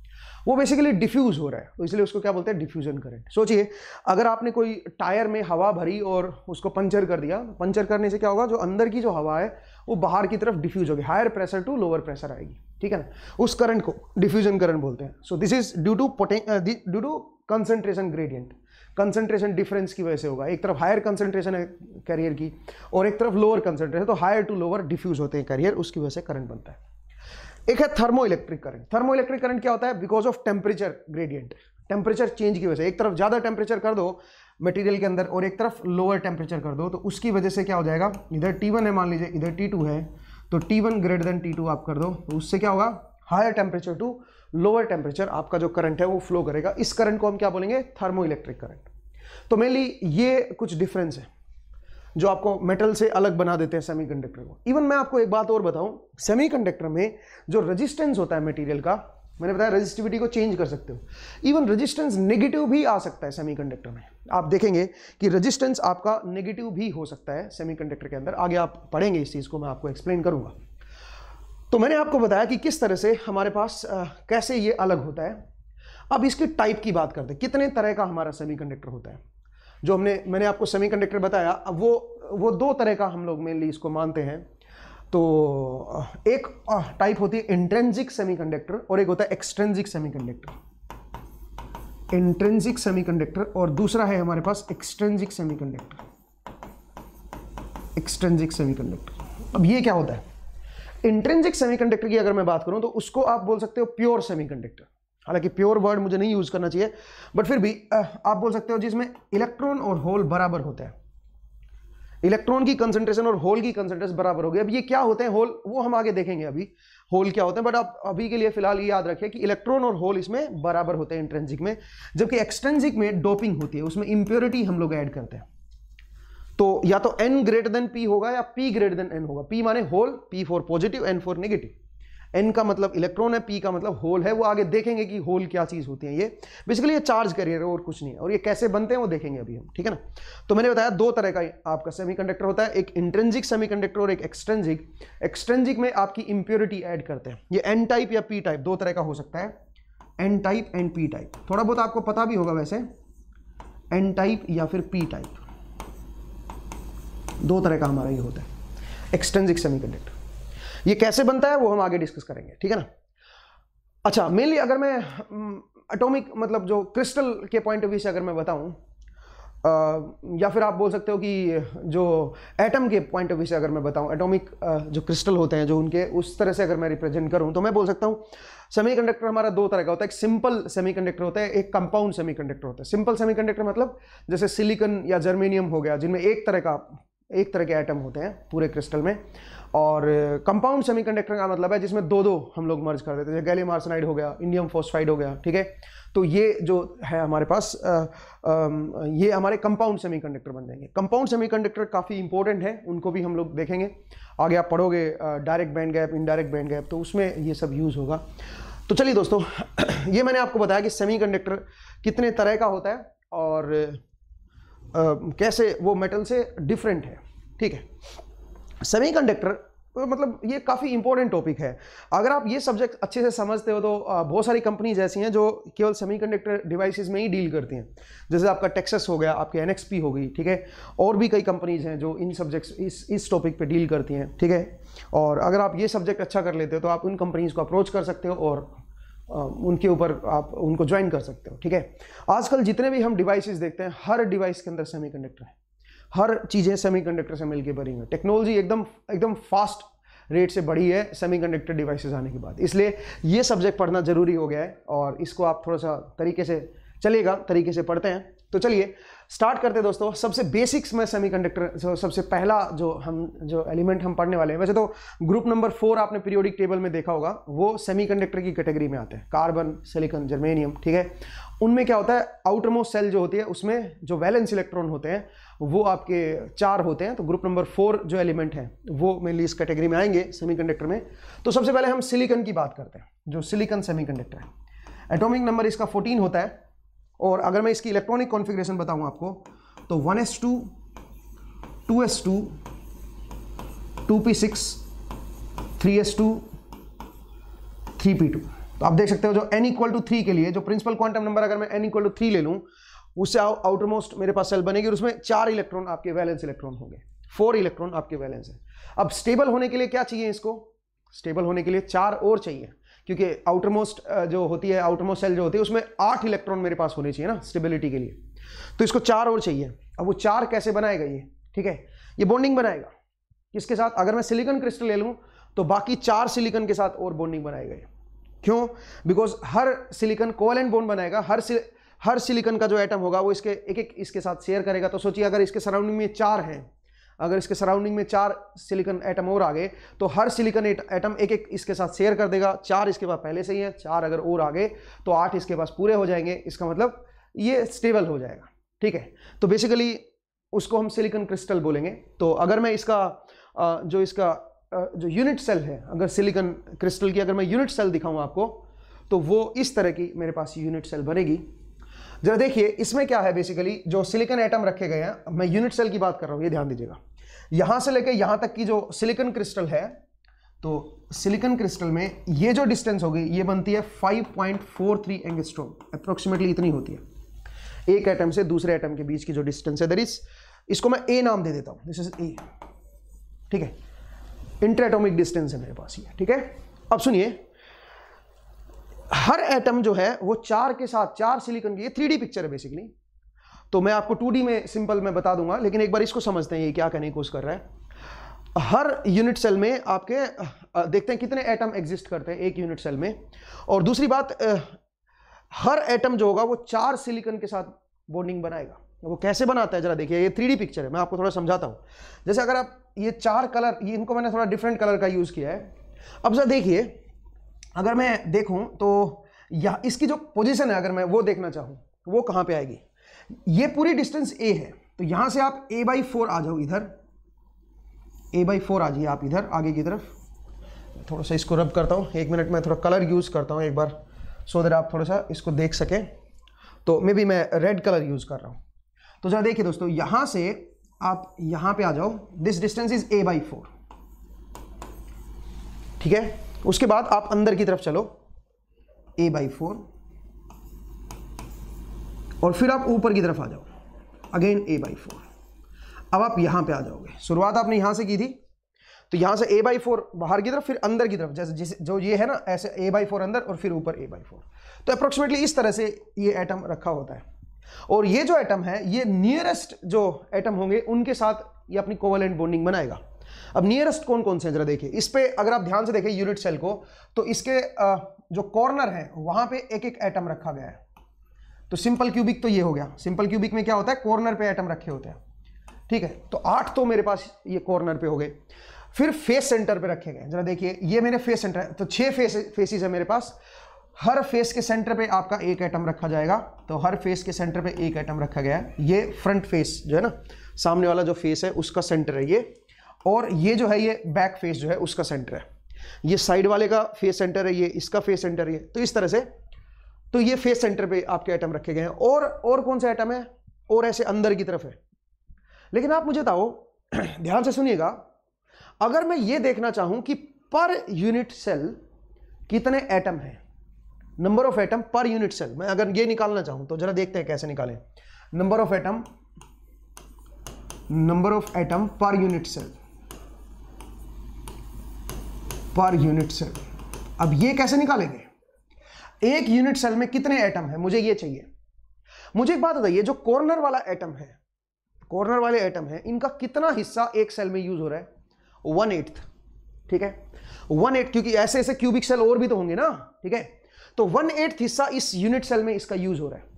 वो बेसिकली डिफ्यूज़ हो रहा है तो इसलिए उसको क्या बोलते हैं डिफ्यूज़न करंट सोचिए अगर आपने कोई टायर में हवा भरी और उसको पंचर कर दिया पंचर करने से क्या होगा जो अंदर की जो हवा है वो बाहर की तरफ डिफ्यूज़ होगी higher pressure to lower pressure आएगी ठीक है ना उस करंट को डिफ्यूज़न करंट बोलते हैं so this is due to पोटे due to concentration gradient concentration difference की वजह से होगा एक तरफ हायर कंसेंट्रेशन है कैरियर की और एक तरफ लोअर कंसेंट्रेशन तो हायर टू लोअर डिफ्यूज होते हैं कैरियर उसकी वजह से करंट बनता है एक है thermo electric current thermo electric current क्या होता है because of temperature gradient temperature change की वजह से एक तरफ ज़्यादा टेम्परेचर कर दो मटेरियल के अंदर और एक तरफ लोअर टेम्परेचर कर दो तो उसकी वजह से क्या हो जाएगा इधर टी वन है मान लीजिए इधर टी टू है तो T one greater than T two आप कर दो तो उससे क्या होगा higher temperature to lower temperature आपका जो करंट है वो फ्लो करेगा इस करंट को हम क्या बोलेंगे थर्मो इलेक्ट्रिक करंट तो मेनली ये कुछ डिफरेंस है जो आपको मेटल से अलग बना देते हैं कंडक्टर को इवन मैं आपको एक बात और बताऊं कंडक्टर में जो रजिस्टेंस होता है मटीरियल का मैंने बताया रजिस्टिविटी को चेंज कर सकते हो इवन रजिस्टेंस नेगेटिव भी आ सकता है कंडक्टर में आप देखेंगे कि रजिस्टेंस आपका नेगेटिव भी हो सकता है कंडक्टर के अंदर आगे आप पढ़ेंगे इस चीज़ को मैं आपको एक्सप्लेन करूँगा तो मैंने आपको बताया कि किस तरह से हमारे पास आ, कैसे ये अलग होता है अब इसके टाइप की बात करते हैं कितने तरह का हमारा सेमीकंडक्टर होता है जो हमने मैंने आपको सेमीकंडक्टर बताया अब वो वो दो तरह का हम लोग मेनली इसको मानते हैं तो एक टाइप होती है इंट्रेंसिक सेमीकंडक्टर और एक होता है एक्सट्रेंसिक सेमीकंडक्टर इंट्रेंसिक सेमीकंडक्टर और दूसरा है हमारे पास एक्सट्रेंसिक सेमीकंडक्टर एक्सट्रेंसिक सेमीकंडक्टर अब ये क्या होता है इंट्रेंसिक सेमीकंडक्टर की अगर मैं बात करूं तो उसको आप बोल सकते हो प्योर सेमीकंडक्टर हालांकि प्योर वर्ड मुझे नहीं यूज़ करना चाहिए बट फिर भी आप बोल सकते हो जिसमें इलेक्ट्रॉन और होल बराबर होते हैं इलेक्ट्रॉन की कंसेंट्रेशन और होल की कंसेंट्रेशन बराबर होगी अब ये क्या होते हैं होल वो हम आगे देखेंगे अभी होल क्या होते हैं बट आप अभी के लिए फिलहाल ये याद रखिए कि इलेक्ट्रॉन और होल इसमें बराबर होते हैं इंट्रेंसिक में जबकि एक्सटेंसिक में डोपिंग होती है उसमें इम्प्योरिटी हम लोग ऐड करते हैं तो या तो एन ग्रेटर देन पी होगा या पी ग्रेटर देन एन होगा पी माने hole P for positive N for negative N का मतलब इलेक्ट्रॉन है पी का मतलब होल है वो आगे देखेंगे कि होल क्या चीज़ होती है ये बेसिकली ये चार्ज करियर है और कुछ नहीं है और ये कैसे बनते हैं वो देखेंगे अभी हम ठीक है ना तो मैंने बताया दो तरह का आपका सेमी होता है एक इंटेंजिक सेमी और एक एक्सटेंजिक एक्सटेंजिक में आपकी इंप्योरिटी ऐड करते हैं ये एन टाइप या पी टाइप दो तरह का हो सकता है N type and P type थोड़ा बहुत आपको पता भी होगा वैसे एन टाइप या फिर पी टाइप दो तरह का हमारा ये होता है एक्सटेंजिक सेमीकंडक्टर ये कैसे बनता है वो हम आगे डिस्कस करेंगे ठीक है ना अच्छा मेनली अगर मैं अटोमिक हम्म, मतलब जो क्रिस्टल के पॉइंट ऑफ व्यू से अगर मैं बताऊं या फिर आप बोल सकते हो कि जो एटम के पॉइंट ऑफ व्यू से अगर मैं बताऊं एटॉमिक जो क्रिस्टल होते हैं जो उनके उस तरह से अगर मैं रिप्रेजेंट करूं तो मैं बोल सकता हूं सेमीकंडक्टर हमारा दो तरह का होता है एक सिंपल सेमीकंडक्टर होता है एक कंपाउंड सेमीकंडक्टर होता है सिंपल सेमीकंडक्टर मतलब जैसे सिलिकन या जर्मेनियम हो गया जिनमें एक तरह का एक तरह के एटम होते हैं पूरे क्रिस्टल में और कंपाउंड सेमीकंडक्टर का मतलब है जिसमें दो दो हम लोग मर्ज कर देते हैं गैलियम मार्सनाइड हो गया इंडियम फोस्फाइड हो गया ठीक है तो ये जो है हमारे पास आ, आ, ये हमारे कंपाउंड सेमीकंडक्टर बन जाएंगे कंपाउंड सेमीकंडक्टर काफ़ी इंपॉर्टेंट है उनको भी हम लोग देखेंगे आगे आप पढ़ोगे direct band gap indirect band gap तो उसमें ये सब यूज़ होगा तो चलिए दोस्तों [clears throat] ये मैंने आपको बताया कि कंडक्टर कितने तरह का होता है और आ, कैसे वो मेटल से डिफरेंट है ठीक है सेमीकंडक्टर कंडक्टर मतलब ये काफ़ी इंपॉर्टेंट टॉपिक है अगर आप ये सब्जेक्ट अच्छे से समझते हो तो बहुत सारी कंपनीज ऐसी हैं जो केवल सेमीकंडक्टर डिवाइसेस में ही डील करती हैं जैसे आपका टेक्सस हो गया आपके एनएक्सपी हो गई ठीक है और भी कई कंपनीज हैं जो इन सब्जेक्ट्स इस इस टॉपिक पे डील करती हैं ठीक है और अगर आप ये सब्जेक्ट अच्छा कर लेते हो तो आप उन कंपनीज को अप्रोच कर सकते हो और उनके ऊपर आप उनको ज्वाइन कर सकते हो ठीक है आजकल जितने भी हम डिवाइसिस देखते हैं हर डिवाइस के अंदर सेमी है हर चीज़ें सेमीकंडक्टर से मिलके बनी हैं टेक्नोलॉजी एकदम एकदम फास्ट रेट से बढ़ी है सेमीकंडक्टर डिवाइसेस आने के बाद इसलिए ये सब्जेक्ट पढ़ना ज़रूरी हो गया है और इसको आप थोड़ा सा तरीके से चलेगा तरीके से पढ़ते हैं तो चलिए स्टार्ट करते हैं दोस्तों सबसे बेसिक्स में सेमी कंडक्टर सबसे पहला जो हम जो एलिमेंट हम पढ़ने वाले हैं वैसे तो ग्रुप नंबर फोर आपने पीरियोडिक टेबल में देखा होगा वो सेमी कंडक्टर की कैटेगरी में आते हैं कार्बन सिलिकॉन जर्मेनियम ठीक है उनमें क्या होता है आउटरमोस्ट सेल जो होती है उसमें जो वैलेंस इलेक्ट्रॉन होते हैं वो आपके चार होते हैं तो ग्रुप नंबर फोर जो एलिमेंट है वो मेनली इस कैटेगरी में आएंगे सेमीकंडक्टर में तो सबसे पहले हम सिलिकन की बात करते हैं जो सिलिकन सेमीकंडक्टर है एटॉमिक नंबर इसका 14 होता है और अगर मैं इसकी इलेक्ट्रॉनिक कॉन्फ़िगरेशन बताऊं आपको तो 1s2 2s2 2p6 3s2 3p2 तो आप देख सकते हो जो n इक्वल टू थ्री के लिए जो प्रिंसिपल क्वांटम नंबर अगर मैं n इक्वल टू थ्री ले लूँ उससे आउटर मोस्ट मेरे पास सेल बनेगी और उसमें चार इलेक्ट्रॉन आपके वैलेंस इलेक्ट्रॉन होंगे फोर इलेक्ट्रॉन आपके वैलेंस है अब स्टेबल होने के लिए क्या चाहिए इसको स्टेबल होने के लिए चार और चाहिए क्योंकि आउटर मोस्ट जो होती है आउटर मोस्ट सेल जो होती है उसमें आठ इलेक्ट्रॉन मेरे पास होने चाहिए ना स्टेबिलिटी के लिए तो इसको चार और चाहिए अब वो चार कैसे बनाएगा ये ठीक है ये बॉन्डिंग बनाएगा किसके साथ अगर मैं सिलिकॉन क्रिस्टल ले लूँ तो बाकी चार सिलिकॉन के साथ और बॉन्डिंग बनाएगा ये क्यों बिकॉज हर सिलिकॉन कोवेलेंट बॉन्ड बनाएगा हर हर सिलिकन का जो एटम होगा वो इसके एक एक इसके साथ शेयर करेगा तो सोचिए अगर इसके सराउंडिंग में चार हैं अगर इसके सराउंडिंग में चार सिलिकन एटम और आ गए तो हर सिलिकन एटम एक एक इसके साथ शेयर कर देगा चार इसके पास पहले से ही है चार अगर और आ गए तो आठ इसके पास पूरे हो जाएंगे इसका मतलब ये स्टेबल हो जाएगा ठीक है तो बेसिकली उसको हम सिलिकन क्रिस्टल बोलेंगे तो अगर मैं इसका जो इसका जो यूनिट सेल है अगर सिलिकन क्रिस्टल की अगर मैं यूनिट सेल दिखाऊँ आपको तो वो इस तरह की मेरे पास यूनिट सेल बनेगी जरा देखिए इसमें क्या है बेसिकली जो सिलिकन एटम रखे गए हैं मैं यूनिट सेल की बात कर रहा हूं ये ध्यान दीजिएगा यहां से लेकर यहां तक की जो सिलिकन क्रिस्टल है तो सिलिकन क्रिस्टल में ये जो डिस्टेंस होगी ये बनती है 5.43 पॉइंट फोर थ्री अप्रोक्सीमेटली इतनी होती है एक एटम से दूसरे एटम के बीच की जो डिस्टेंस है दर इज इसको मैं ए नाम दे देता हूं दिस इज ए ठीक है इंटर एटोमिक डिस्टेंस है मेरे पास ये ठीक है अब सुनिए हर एटम जो है वो चार के साथ चार सिलिकॉन की ये थ्री पिक्चर है बेसिकली तो मैं आपको टू में सिंपल में बता दूंगा लेकिन एक बार इसको समझते हैं ये क्या कहने की कोशिश कर रहा है हर यूनिट सेल में आपके देखते हैं कितने एटम एग्जिस्ट करते हैं एक यूनिट सेल में और दूसरी बात हर एटम जो होगा वो चार सिलिकॉन के साथ बॉन्डिंग बनाएगा वो कैसे बनाता है जरा देखिए ये थ्री पिक्चर है मैं आपको थोड़ा समझाता हूँ जैसे अगर आप ये चार कलर ये इनको मैंने थोड़ा डिफरेंट कलर का यूज़ किया है अब जरा देखिए अगर मैं देखूँ तो यह इसकी जो पोजीशन है अगर मैं वो देखना चाहूँ वो कहाँ पे आएगी ये पूरी डिस्टेंस ए है तो यहाँ से आप ए बाई फोर आ जाओ इधर ए बाई फोर आ जाइए आप इधर आगे की तरफ थोड़ा सा इसको रब करता हूँ एक मिनट में थोड़ा कलर यूज़ करता हूँ एक बार सो देर आप थोड़ा सा इसको देख सकें तो मे बी मैं रेड कलर यूज़ कर रहा हूँ तो जरा देखिए दोस्तों यहाँ से आप यहाँ पर आ जाओ this distance is a by four ठीक है उसके बाद आप अंदर की तरफ चलो ए बाई फोर और फिर आप ऊपर की तरफ आ जाओ अगेन ए बाई फोर अब आप यहाँ पे आ जाओगे शुरुआत आपने यहाँ से की थी तो यहाँ से ए बाई फोर बाहर की तरफ फिर अंदर की तरफ जैसे जैसे जो ये है ना ऐसे ए बाई फोर अंदर और फिर ऊपर ए बाई फोर तो अप्रोक्सीमेटली इस तरह से ये एटम रखा होता है और ये जो एटम है ये नियरेस्ट जो एटम होंगे उनके साथ ये अपनी कोवलेंट बॉन्डिंग बनाएगा अब नियरेस्ट कौन कौन से जरा देखिए इस पर अगर आप ध्यान से देखें यूनिट सेल को तो इसके जो कॉर्नर है वहां पे एक एक एटम रखा गया है तो सिंपल क्यूबिक तो ये हो गया सिंपल क्यूबिक में क्या होता है कॉर्नर पे एटम रखे होते हैं ठीक है तो आठ तो मेरे पास ये कॉर्नर पे हो गए फिर फेस सेंटर पे रखे गए जरा देखिए ये मेरे फेस सेंटर है तो छह फेस फेसिस है मेरे पास हर फेस के सेंटर पे आपका एक एटम रखा जाएगा तो हर फेस के सेंटर पे एक एटम रखा गया है ये फ्रंट फेस जो है ना सामने वाला जो फेस है उसका सेंटर है ये और ये जो है ये बैक फेस जो है उसका सेंटर है ये साइड वाले का फेस सेंटर है ये इसका फेस सेंटर है तो इस तरह से तो ये फेस सेंटर पे आपके आइटम रखे गए हैं और और कौन से आइटम है और ऐसे अंदर की तरफ है लेकिन आप मुझे बताओ [clears throat] ध्यान से सुनिएगा अगर मैं ये देखना चाहूं कि पर यूनिट सेल कितने एटम हैं number of atom per unit cell मैं अगर ये निकालना चाहूं तो जरा देखते हैं कैसे निकालें number of atom number of atom per unit cell per unit cell अब ये कैसे निकालेंगे एक यूनिट सेल में कितने एटम है मुझे ये चाहिए मुझे एक बात बताइए जो कॉर्नर वाला एटम है कॉर्नर वाले एटम है इनका कितना हिस्सा एक सेल में यूज हो रहा है वन एट्थ ठीक है वन एट क्योंकि ऐसे ऐसे क्यूबिक सेल और भी तो होंगे ना ठीक है तो वन एट्थ हिस्सा इस यूनिट सेल में इसका यूज हो रहा है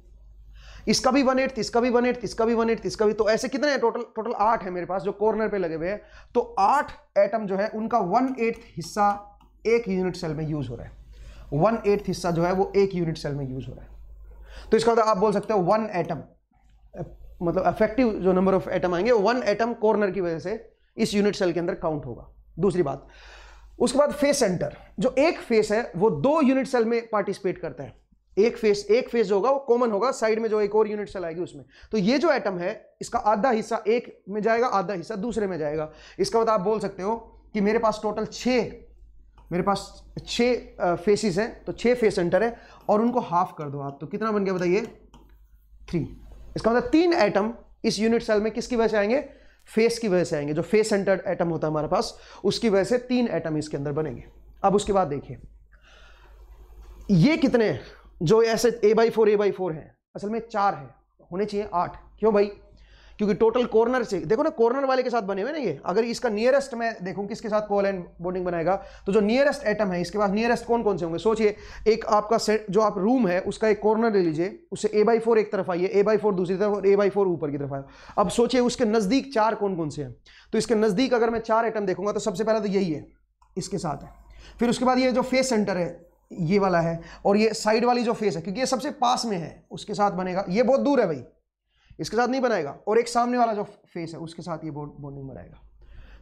इसका भी वन एट इसका भी वन एट इसका भी वन एट इसका भी तो ऐसे कितने हैं टोटल टोटल आठ है मेरे पास जो कॉर्नर पे लगे हुए हैं तो आठ एटम जो है उनका वन एट हिस्सा एक यूनिट सेल में यूज हो रहा है वन एट हिस्सा जो है वो एक यूनिट सेल में यूज हो रहा है तो इसका मतलब आप बोल सकते हो वन एटम मतलब अफेक्टिव जो नंबर ऑफ एटम आएंगे वन एटम कॉर्नर की वजह से इस यूनिट सेल के अंदर काउंट होगा दूसरी बात उसके बाद फेस सेंटर जो एक फेस है वो दो यूनिट सेल में पार्टिसिपेट करता है एक फेस एक फेस होगा वो कॉमन होगा साइड में जो एक और यूनिट सेल आएगी उसमें तो ये जो एटम है इसका आधा हिस्सा एक में जाएगा आधा हिस्सा दूसरे में जाएगा इसका मतलब आप बोल सकते हो कि मेरे पास टोटल छः मेरे पास छः फेसिस हैं तो छः फेस सेंटर है और उनको हाफ कर दो आप तो कितना बन गया बताइए थ्री इसका मतलब तीन एटम इस यूनिट सेल में किसकी वजह से आएंगे फेस की वजह से आएंगे जो फेस सेंटर्ड एटम होता है हमारे पास उसकी वजह से तीन एटम इसके अंदर बनेंगे अब उसके बाद देखिए ये कितने हैं जो ऐसे a by four a by four है असल में चार है होने चाहिए आठ क्यों भाई क्योंकि टोटल कॉर्नर से देखो ना कॉर्नर वाले के साथ बने हुए ना ये अगर इसका नियरेस्ट मैं देखूं किसके साथ कोल एंड बोर्डिंग बनाएगा तो जो नियरेस्ट एटम है इसके पास नियरेस्ट कौन कौन से होंगे सोचिए एक आपका सेट जो आप रूम है उसका एक कॉर्नर ले लीजिए उससे ए बाई फोर एक तरफ आइए ए बाई फोर दूसरी तरफ और ए बाई फोर ऊपर की तरफ आए अब सोचिए उसके नज़दीक चार कौन कौन से हैं तो इसके नज़दीक अगर मैं चार एटम देखूंगा तो सबसे पहला तो यही है इसके साथ है फिर उसके बाद ये जो फेस सेंटर है ये वाला है और ये साइड वाली जो फेस है क्योंकि ये सबसे पास में है उसके साथ बनेगा ये बहुत दूर है भाई इसके साथ नहीं बनाएगा और एक सामने वाला जो फेस है उसके साथ ये बॉन्डिंग बनाएगा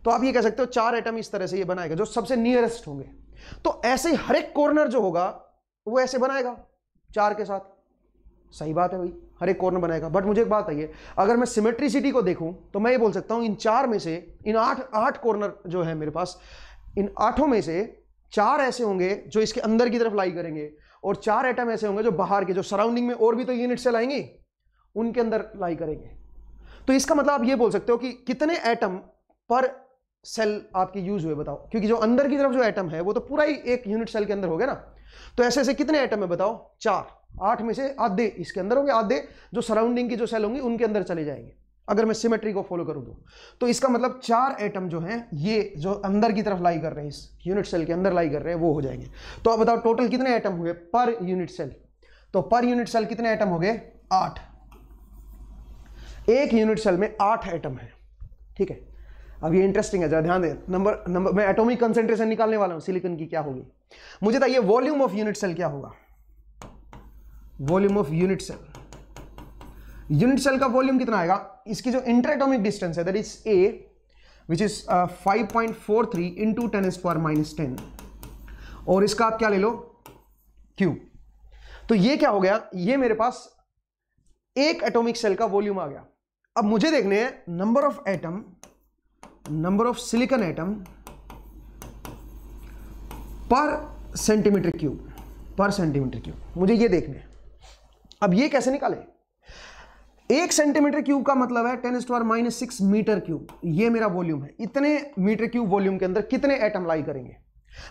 तो आप ये कह सकते हो चार आइटम इस तरह से ये बनाएगा जो सबसे नियरेस्ट होंगे तो ऐसे हर एक कॉर्नर जो होगा वो ऐसे बनाएगा चार के साथ सही बात है भाई हर एक कॉर्नर बनाएगा बट मुझे एक बात आइए अगर मैं सिमेट्रिसिटी को देखूं तो मैं ये बोल सकता हूं इन चार में से इन आठ आठ कॉर्नर जो है मेरे पास इन आठों में से चार ऐसे होंगे जो इसके अंदर की तरफ लाई करेंगे और चार एटम ऐसे होंगे जो बाहर के जो सराउंडिंग में और भी तो यूनिट से लाएंगे उनके अंदर लाई करेंगे तो इसका मतलब आप ये बोल सकते हो कि कितने एटम पर सेल आपके यूज हुए बताओ क्योंकि जो अंदर की तरफ जो एटम है वो तो पूरा ही एक यूनिट सेल के अंदर हो गया ना तो ऐसे ऐसे कितने एटम है बताओ चार आठ में से आधे इसके अंदर होंगे आधे जो सराउंडिंग की जो सेल होंगी उनके अंदर चले जाएंगे अगर मैं सिमेट्री को फॉलो करूँ तो तो इसका मतलब चार एटम जो हैं ये जो अंदर की तरफ लाई कर रहे हैं इस यूनिट सेल के अंदर लाई कर रहे हैं वो हो जाएंगे तो अब बताओ टोटल कितने एटम हुए पर यूनिट सेल तो पर यूनिट सेल कितने एटम हो गए आठ एक यूनिट सेल में आठ एटम है ठीक है अब ये इंटरेस्टिंग है जरा ध्यान दें नंबर नंबर मैं एटोमिक कंसेंट्रेशन निकालने वाला हूँ सिलिकन की क्या होगी मुझे बताइए वॉल्यूम ऑफ यूनिट सेल क्या होगा volume of unit cell unit cell का वॉल्यूम कितना आएगा इसकी जो इंटरटोमिक डिस्टेंस है that is a which is five point four three into ten is minus ten और इसका आप क्या ले लो क्यू तो ये क्या हो गया ये मेरे पास एक एटॉमिक सेल का वॉल्यूम आ गया अब मुझे देखने हैं number of atom number of silicon atom per centimetre cube per centimetre cube मुझे ये देखने हैं अब ये कैसे निकालें एक सेंटीमीटर क्यूब का मतलब है ten store minus six metre cube ये मेरा वॉल्यूम है इतने मीटर क्यूब वॉल्यूम के अंदर कितने एटम लाई करेंगे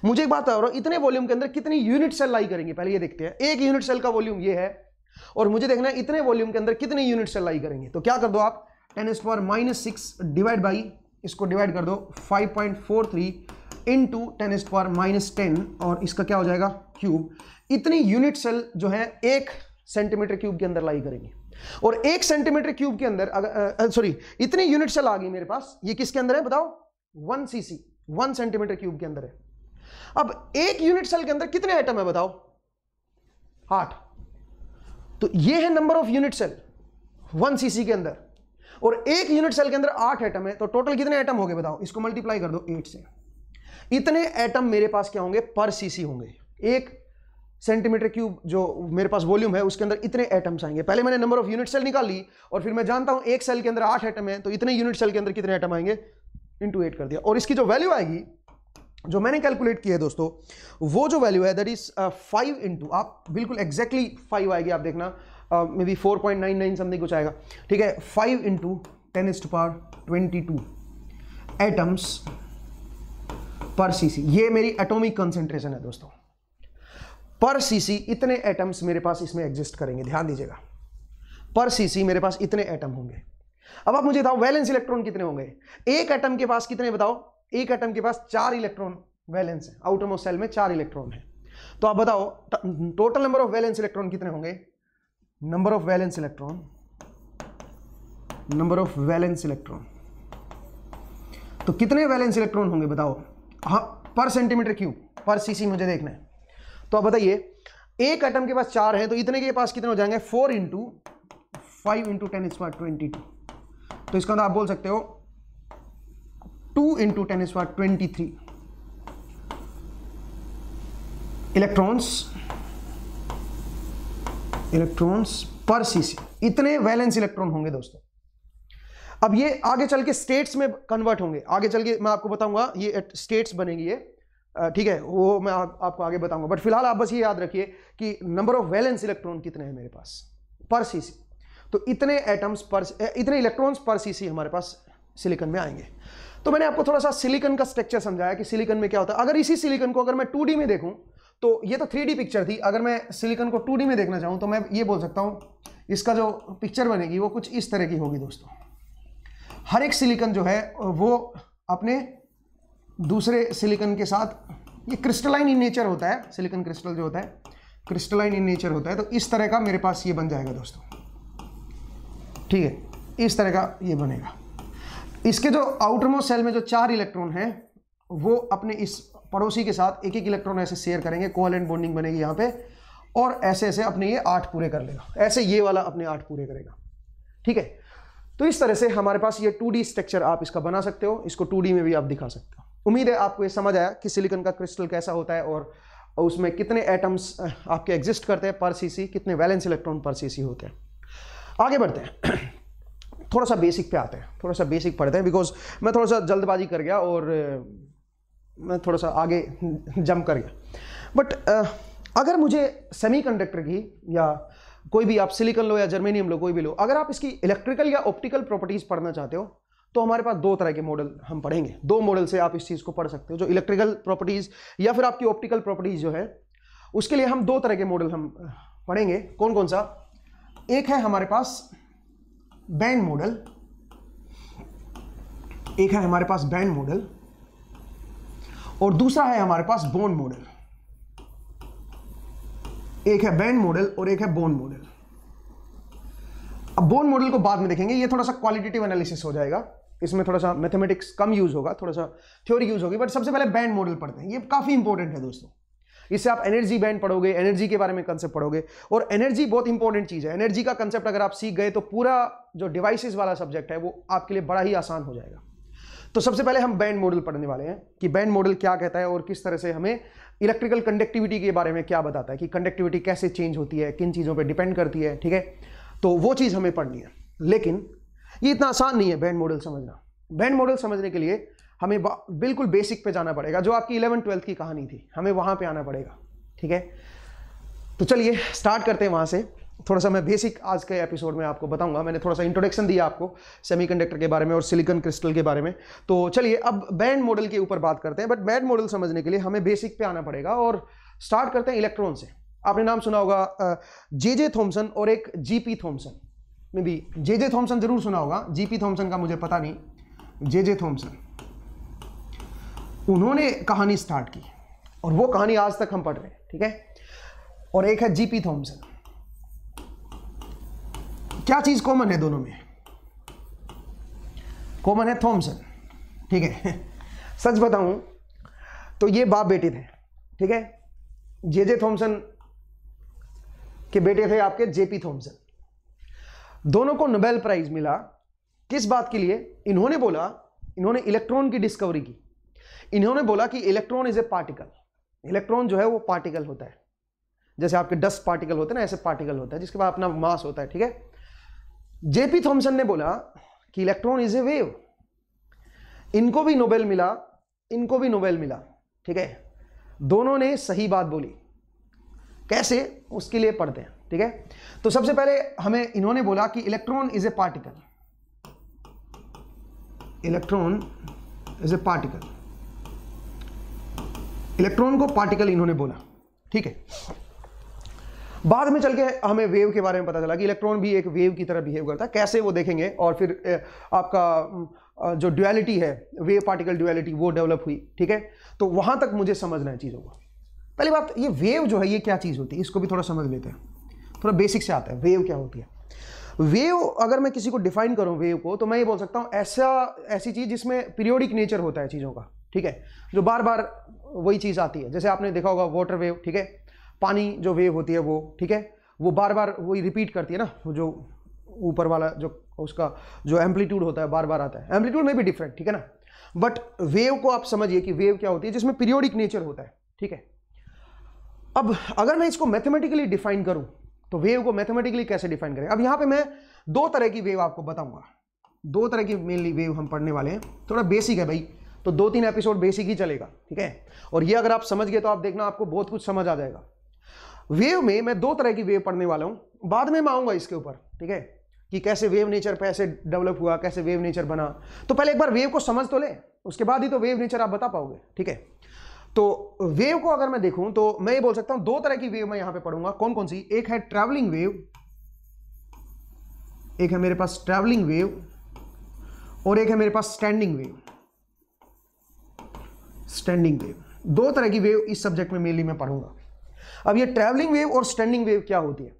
मुझे एक बात और इतने वॉल्यूम के अंदर कितनी यूनिट सेल लाई करेंगे पहले ये देखते हैं एक यूनिट सेल का वॉल्यूम ये है और मुझे देखना है इतने वॉल्यूम के अंदर कितने यूनिट सेल लाई करेंगे तो क्या कर दो आप ten store minus six divide by इसको डिवाइड कर दो five point four three into ten store minus ten और इसका क्या हो जाएगा क्यूब इतनी यूनिट सेल जो है एक सेंटीमीटर क्यूब के अंदर लाई करेंगे और एक सेंटीमीटर क्यूब के अंदर सॉरी इतनी यूनिट सेल आ गई मेरे पास ये किसके अंदर है बताओ one CC one centimetre cube के अंदर है अब एक यूनिट सेल के अंदर कितने आइटम है बताओ आठ तो ये है number of unit cell one CC के अंदर और एक यूनिट सेल के अंदर आठ आइटम है तो टोटल कितने आइटम हो गए बताओ इसको मल्टीप्लाई कर दो एट से इतने एटम मेरे पास क्या होंगे पर सीसी होंगे एक सेंटीमीटर क्यूब जो मेरे पास वॉल्यूम है उसके अंदर इतने एटम्स आएंगे पहले मैंने नंबर ऑफ यूनिट सेल निकाल ली और फिर मैं जानता हूं एक सेल के अंदर आठ एटम है तो इतने यूनिट सेल के अंदर कितने एटम आएंगे इंटू एट कर दिया और इसकी जो वैल्यू आएगी जो मैंने कैलकुलेट की है दोस्तों वो जो वैल्यू है दैट इज फाइव इंटू आप बिल्कुल एग्जैक्टली फाइव आएगी आप देखना maybe four point nine nine something कुछ आएगा ठीक है five into ten is to power twenty two atoms per C ये मेरी एटॉमिक कंसेंट्रेशन है दोस्तों पर सीसी इतने एटम्स मेरे पास इसमें एग्जिस्ट करेंगे ध्यान दीजिएगा पर सीसी मेरे पास इतने एटम होंगे अब आप मुझे बताओ वैलेंस इलेक्ट्रॉन कितने होंगे एक एटम के पास कितने बताओ एक एटम के पास चार इलेक्ट्रॉन वैलेंस है आउटमोस्ट सेल में चार इलेक्ट्रॉन है तो आप बताओ total number of valence electron कितने होंगे number of valence electron number of valence electron तो कितने वैलेंस इलेक्ट्रॉन होंगे बताओ हाँ पर सेंटीमीटर क्यूब पर सीसी मुझे देखना है तो आप बताइए एक एटम के पास चार है तो इतने के पास कितने हो जाएंगे four into five into ten square twenty two तो इसका मतलब आप बोल सकते हो two into ten square twenty three electrons electrons per CC इतने वैलेंस इलेक्ट्रॉन होंगे दोस्तों अब ये आगे चल के स्टेट्स में कन्वर्ट होंगे आगे चल के मैं आपको बताऊंगा ये स्टेट्स बनेंगी ये ठीक है वो मैं आप, आपको आगे बताऊंगा बट फिलहाल आप बस ये याद रखिए कि नंबर ऑफ वैलेंस इलेक्ट्रॉन कितने हैं मेरे पास पर सीसी तो इतने एटम्स पर इतने इलेक्ट्रॉन्स पर सीसी हमारे पास सिलिकन में आएंगे तो मैंने आपको थोड़ा सा सिलिकन का स्ट्रक्चर समझाया कि सिलिकन में क्या होता है अगर इसी सिलिकन को अगर मैं टू में देखूँ तो ये तो थ्री पिक्चर थी अगर मैं सिलिकन को टू में देखना चाहूँ तो मैं ये बोल सकता हूँ इसका जो पिक्चर बनेगी वो कुछ इस तरह की होगी दोस्तों हर एक सिलिकन जो है वो अपने दूसरे सिलिकन के साथ ये क्रिस्टलाइन इन नेचर होता है सिलिकन क्रिस्टल जो होता है क्रिस्टलाइन इन नेचर होता है तो इस तरह का मेरे पास ये बन जाएगा दोस्तों ठीक है इस तरह का ये बनेगा इसके जो आउटर मोस्ट सेल में जो चार इलेक्ट्रॉन हैं वो अपने इस पड़ोसी के साथ एक एक इलेक्ट्रॉन ऐसे शेयर करेंगे एंड बॉन्डिंग बनेगी यहाँ पे और ऐसे ऐसे अपने ये आठ पूरे कर लेगा ऐसे ये वाला अपने आठ पूरे करेगा ठीक है तो इस तरह से हमारे पास ये टू स्ट्रक्चर आप इसका बना सकते हो इसको टू में भी आप दिखा सकते हो उम्मीद है आपको ये समझ आया कि सिलिकॉन का क्रिस्टल कैसा होता है और उसमें कितने एटम्स आपके एग्जिस्ट करते हैं पर सीसी कितने वैलेंस इलेक्ट्रॉन पर सीसी होते हैं आगे बढ़ते हैं [clears throat] थोड़ा सा बेसिक पे आते हैं थोड़ा सा बेसिक पढ़ते हैं बिकॉज मैं थोड़ा सा जल्दबाजी कर गया और मैं थोड़ा सा आगे जम कर गया बट अगर मुझे सेमी की या कोई भी आप सिलिकन लो या जर्मेनियम लो कोई भी लो अगर आप इसकी इलेक्ट्रिकल या ऑप्टिकल प्रॉपर्टीज़ पढ़ना चाहते हो तो हमारे पास दो तरह के मॉडल हम पढ़ेंगे दो मॉडल से आप इस चीज़ को पढ़ सकते हो जो इलेक्ट्रिकल प्रॉपर्टीज़ या फिर आपकी ऑप्टिकल प्रॉपर्टीज़ जो है उसके लिए हम दो तरह के मॉडल हम पढ़ेंगे कौन कौन सा एक है हमारे पास बैंड मॉडल एक है हमारे पास बैंड मॉडल और दूसरा है हमारे पास बोन मॉडल एक है बैंड मॉडल और एक है बोन मॉडल अब बोन मॉडल को बाद में देखेंगे ये थोड़ा सा क्वालिटेटिव एनालिसिस हो जाएगा इसमें थोड़ा सा मैथमेटिक्स कम यूज़ होगा थोड़ा सा थ्योरी यूज़ होगी बट सबसे पहले बैंड मॉडल पढ़ते हैं ये काफ़ी इंपॉर्टेंट है दोस्तों इससे आप एनर्जी बैंड पढ़ोगे एनर्जी के बारे में कंसेप्ट पढ़ोगे और एनर्जी बहुत इंपॉर्टेंट चीज़ है एनर्जी का कंसेप्ट अगर आप सीख गए तो पूरा जो डिवाइसिस वाला सब्जेक्ट है वो आपके लिए बड़ा ही आसान हो जाएगा तो सबसे पहले हम बैंड मॉडल पढ़ने वाले हैं कि बैंड मॉडल क्या कहता है और किस तरह से हमें इलेक्ट्रिकल कंडक्टिविटी के बारे में क्या बताता है कि कंडक्टिविटी कैसे चेंज होती है किन चीज़ों पर डिपेंड करती है ठीक है तो वो चीज़ हमें पढ़नी है लेकिन ये इतना आसान नहीं है बैंड मॉडल समझना बैंड मॉडल समझने के लिए हमें बिल्कुल बेसिक पे जाना पड़ेगा जो आपकी इलेवन ट्वेल्थ की कहानी थी हमें वहाँ पे आना पड़ेगा ठीक है तो चलिए स्टार्ट करते हैं वहाँ से थोड़ा सा मैं बेसिक आज के एपिसोड में आपको बताऊंगा मैंने थोड़ा सा इंट्रोडक्शन दिया आपको सेमीकंडक्टर के बारे में और सिलिकॉन क्रिस्टल के बारे में तो चलिए अब बैंड मॉडल के ऊपर बात करते हैं बट बैंड मॉडल समझने के लिए हमें बेसिक पे आना पड़ेगा और स्टार्ट करते हैं इलेक्ट्रॉन से आपने नाम सुना होगा जे जे थॉम्सन और एक जी पी थॉम्सन में भी जे जे थॉम्सन जरूर सुना होगा जीपी थॉम्सन का मुझे पता नहीं जे जे थॉम्सन उन्होंने कहानी स्टार्ट की और वो कहानी आज तक हम पढ़ रहे हैं ठीक है और एक है जीपी थॉम्सन क्या चीज कॉमन है दोनों में कॉमन है थॉम्सन ठीक है [laughs] सच बताऊं तो ये बाप बेटे थे ठीक है जे जे थॉम्सन के बेटे थे आपके जेपी थॉम्सन दोनों को नोबेल प्राइज मिला किस बात के लिए इन्होंने बोला इन्होंने इलेक्ट्रॉन की डिस्कवरी की इन्होंने बोला कि electron is a particle electron जो है वो पार्टिकल होता है जैसे आपके डस्ट पार्टिकल होते हैं ना ऐसे पार्टिकल होता है जिसके बाद अपना मास होता है ठीक है जेपी थॉम्सन ने बोला कि इलेक्ट्रॉन इज ए वेव इनको भी नोबेल मिला इनको भी नोबेल मिला ठीक है दोनों ने सही बात बोली कैसे उसके लिए पढ़ते हैं ठीक है तो सबसे पहले हमें इन्होंने बोला कि electron is a particle electron is a particle electron को पार्टिकल इन्होंने बोला ठीक है बाद में चल के हमें वेव के बारे में पता चला कि इलेक्ट्रॉन भी एक वेव की तरह बिहेव करता है कैसे वो देखेंगे और फिर आपका जो ड्युअलिटी है वेव पार्टिकल ड्युअलिटी वो डेवलप हुई ठीक है तो वहां तक मुझे समझना है चीज़ों को पहली बात ये वेव जो है ये क्या चीज़ होती है इसको भी थोड़ा समझ लेते हैं थोड़ा बेसिक से आता है वेव क्या होती है वेव अगर मैं किसी को डिफाइन करूँ वेव को तो मैं ये बोल सकता हूँ ऐसा ऐसी चीज़ जिसमें पीरियोडिक नेचर होता है चीज़ों का ठीक है जो बार बार वही चीज़ आती है जैसे आपने देखा होगा वाटर वेव ठीक है पानी जो वेव होती है वो ठीक है वो बार बार वही रिपीट करती है ना जो ऊपर वाला जो उसका जो एम्पलीट्यूड होता है बार बार आता है एम्पलीट्यूड में भी डिफरेंट ठीक है ना बट वेव को आप समझिए कि वेव क्या होती है जिसमें पीरियोडिक नेचर होता है ठीक है अब अगर मैं इसको मैथमेटिकली डिफाइन करूं तो वेव को मैथमेटिकली कैसे डिफाइन करें अब यहां पे मैं दो तरह की वेव आपको बताऊंगा दो तरह की मेनली वेव हम पढ़ने वाले हैं थोड़ा बेसिक है भाई तो दो तीन एपिसोड बेसिक ही चलेगा ठीक है और ये अगर आप समझ गए तो आप देखना आपको बहुत कुछ समझ आ जाएगा वेव में मैं दो तरह की वेव पढ़ने वाला हूं बाद में मैं आऊंगा इसके ऊपर ठीक है कि कैसे वेव नेचर पैसे डेवलप हुआ कैसे वेव नेचर बना तो पहले एक बार वेव को समझ तो ले उसके बाद ही तो वेव नेचर आप बता पाओगे ठीक है तो वेव को अगर मैं देखूं तो मैं ये बोल सकता हूं दो तरह की वेव मैं यहां पे पढ़ूंगा कौन कौन सी एक है ट्रैवलिंग वेव एक है मेरे पास ट्रैवलिंग वेव और एक है मेरे पास स्टैंडिंग वेव स्टैंडिंग वेव दो तरह की वेव इस सब्जेक्ट में मेनली मैं पढ़ूंगा अब ये ट्रैवलिंग वेव और स्टैंडिंग वेव क्या होती है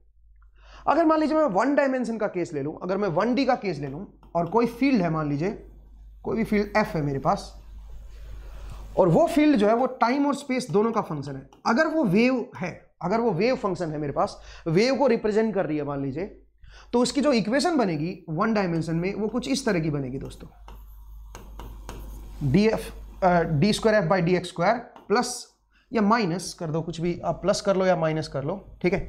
अगर मान लीजिए मैं वन डायमेंशन का केस ले लूं अगर मैं वन डी का केस ले लूं और कोई फील्ड है मान लीजिए कोई भी फील्ड एफ है मेरे पास और वो फील्ड जो है वो टाइम और स्पेस दोनों का फंक्शन है अगर वो वेव है अगर वो वेव फंक्शन है मेरे पास वेव को रिप्रेजेंट कर रही है मान लीजिए तो उसकी जो इक्वेशन बनेगी वन डायमेंशन में वो कुछ इस तरह की बनेगी दोस्तों D F D square F by D X square plus या माइनस कर दो कुछ भी आप प्लस कर लो या माइनस कर लो ठीक है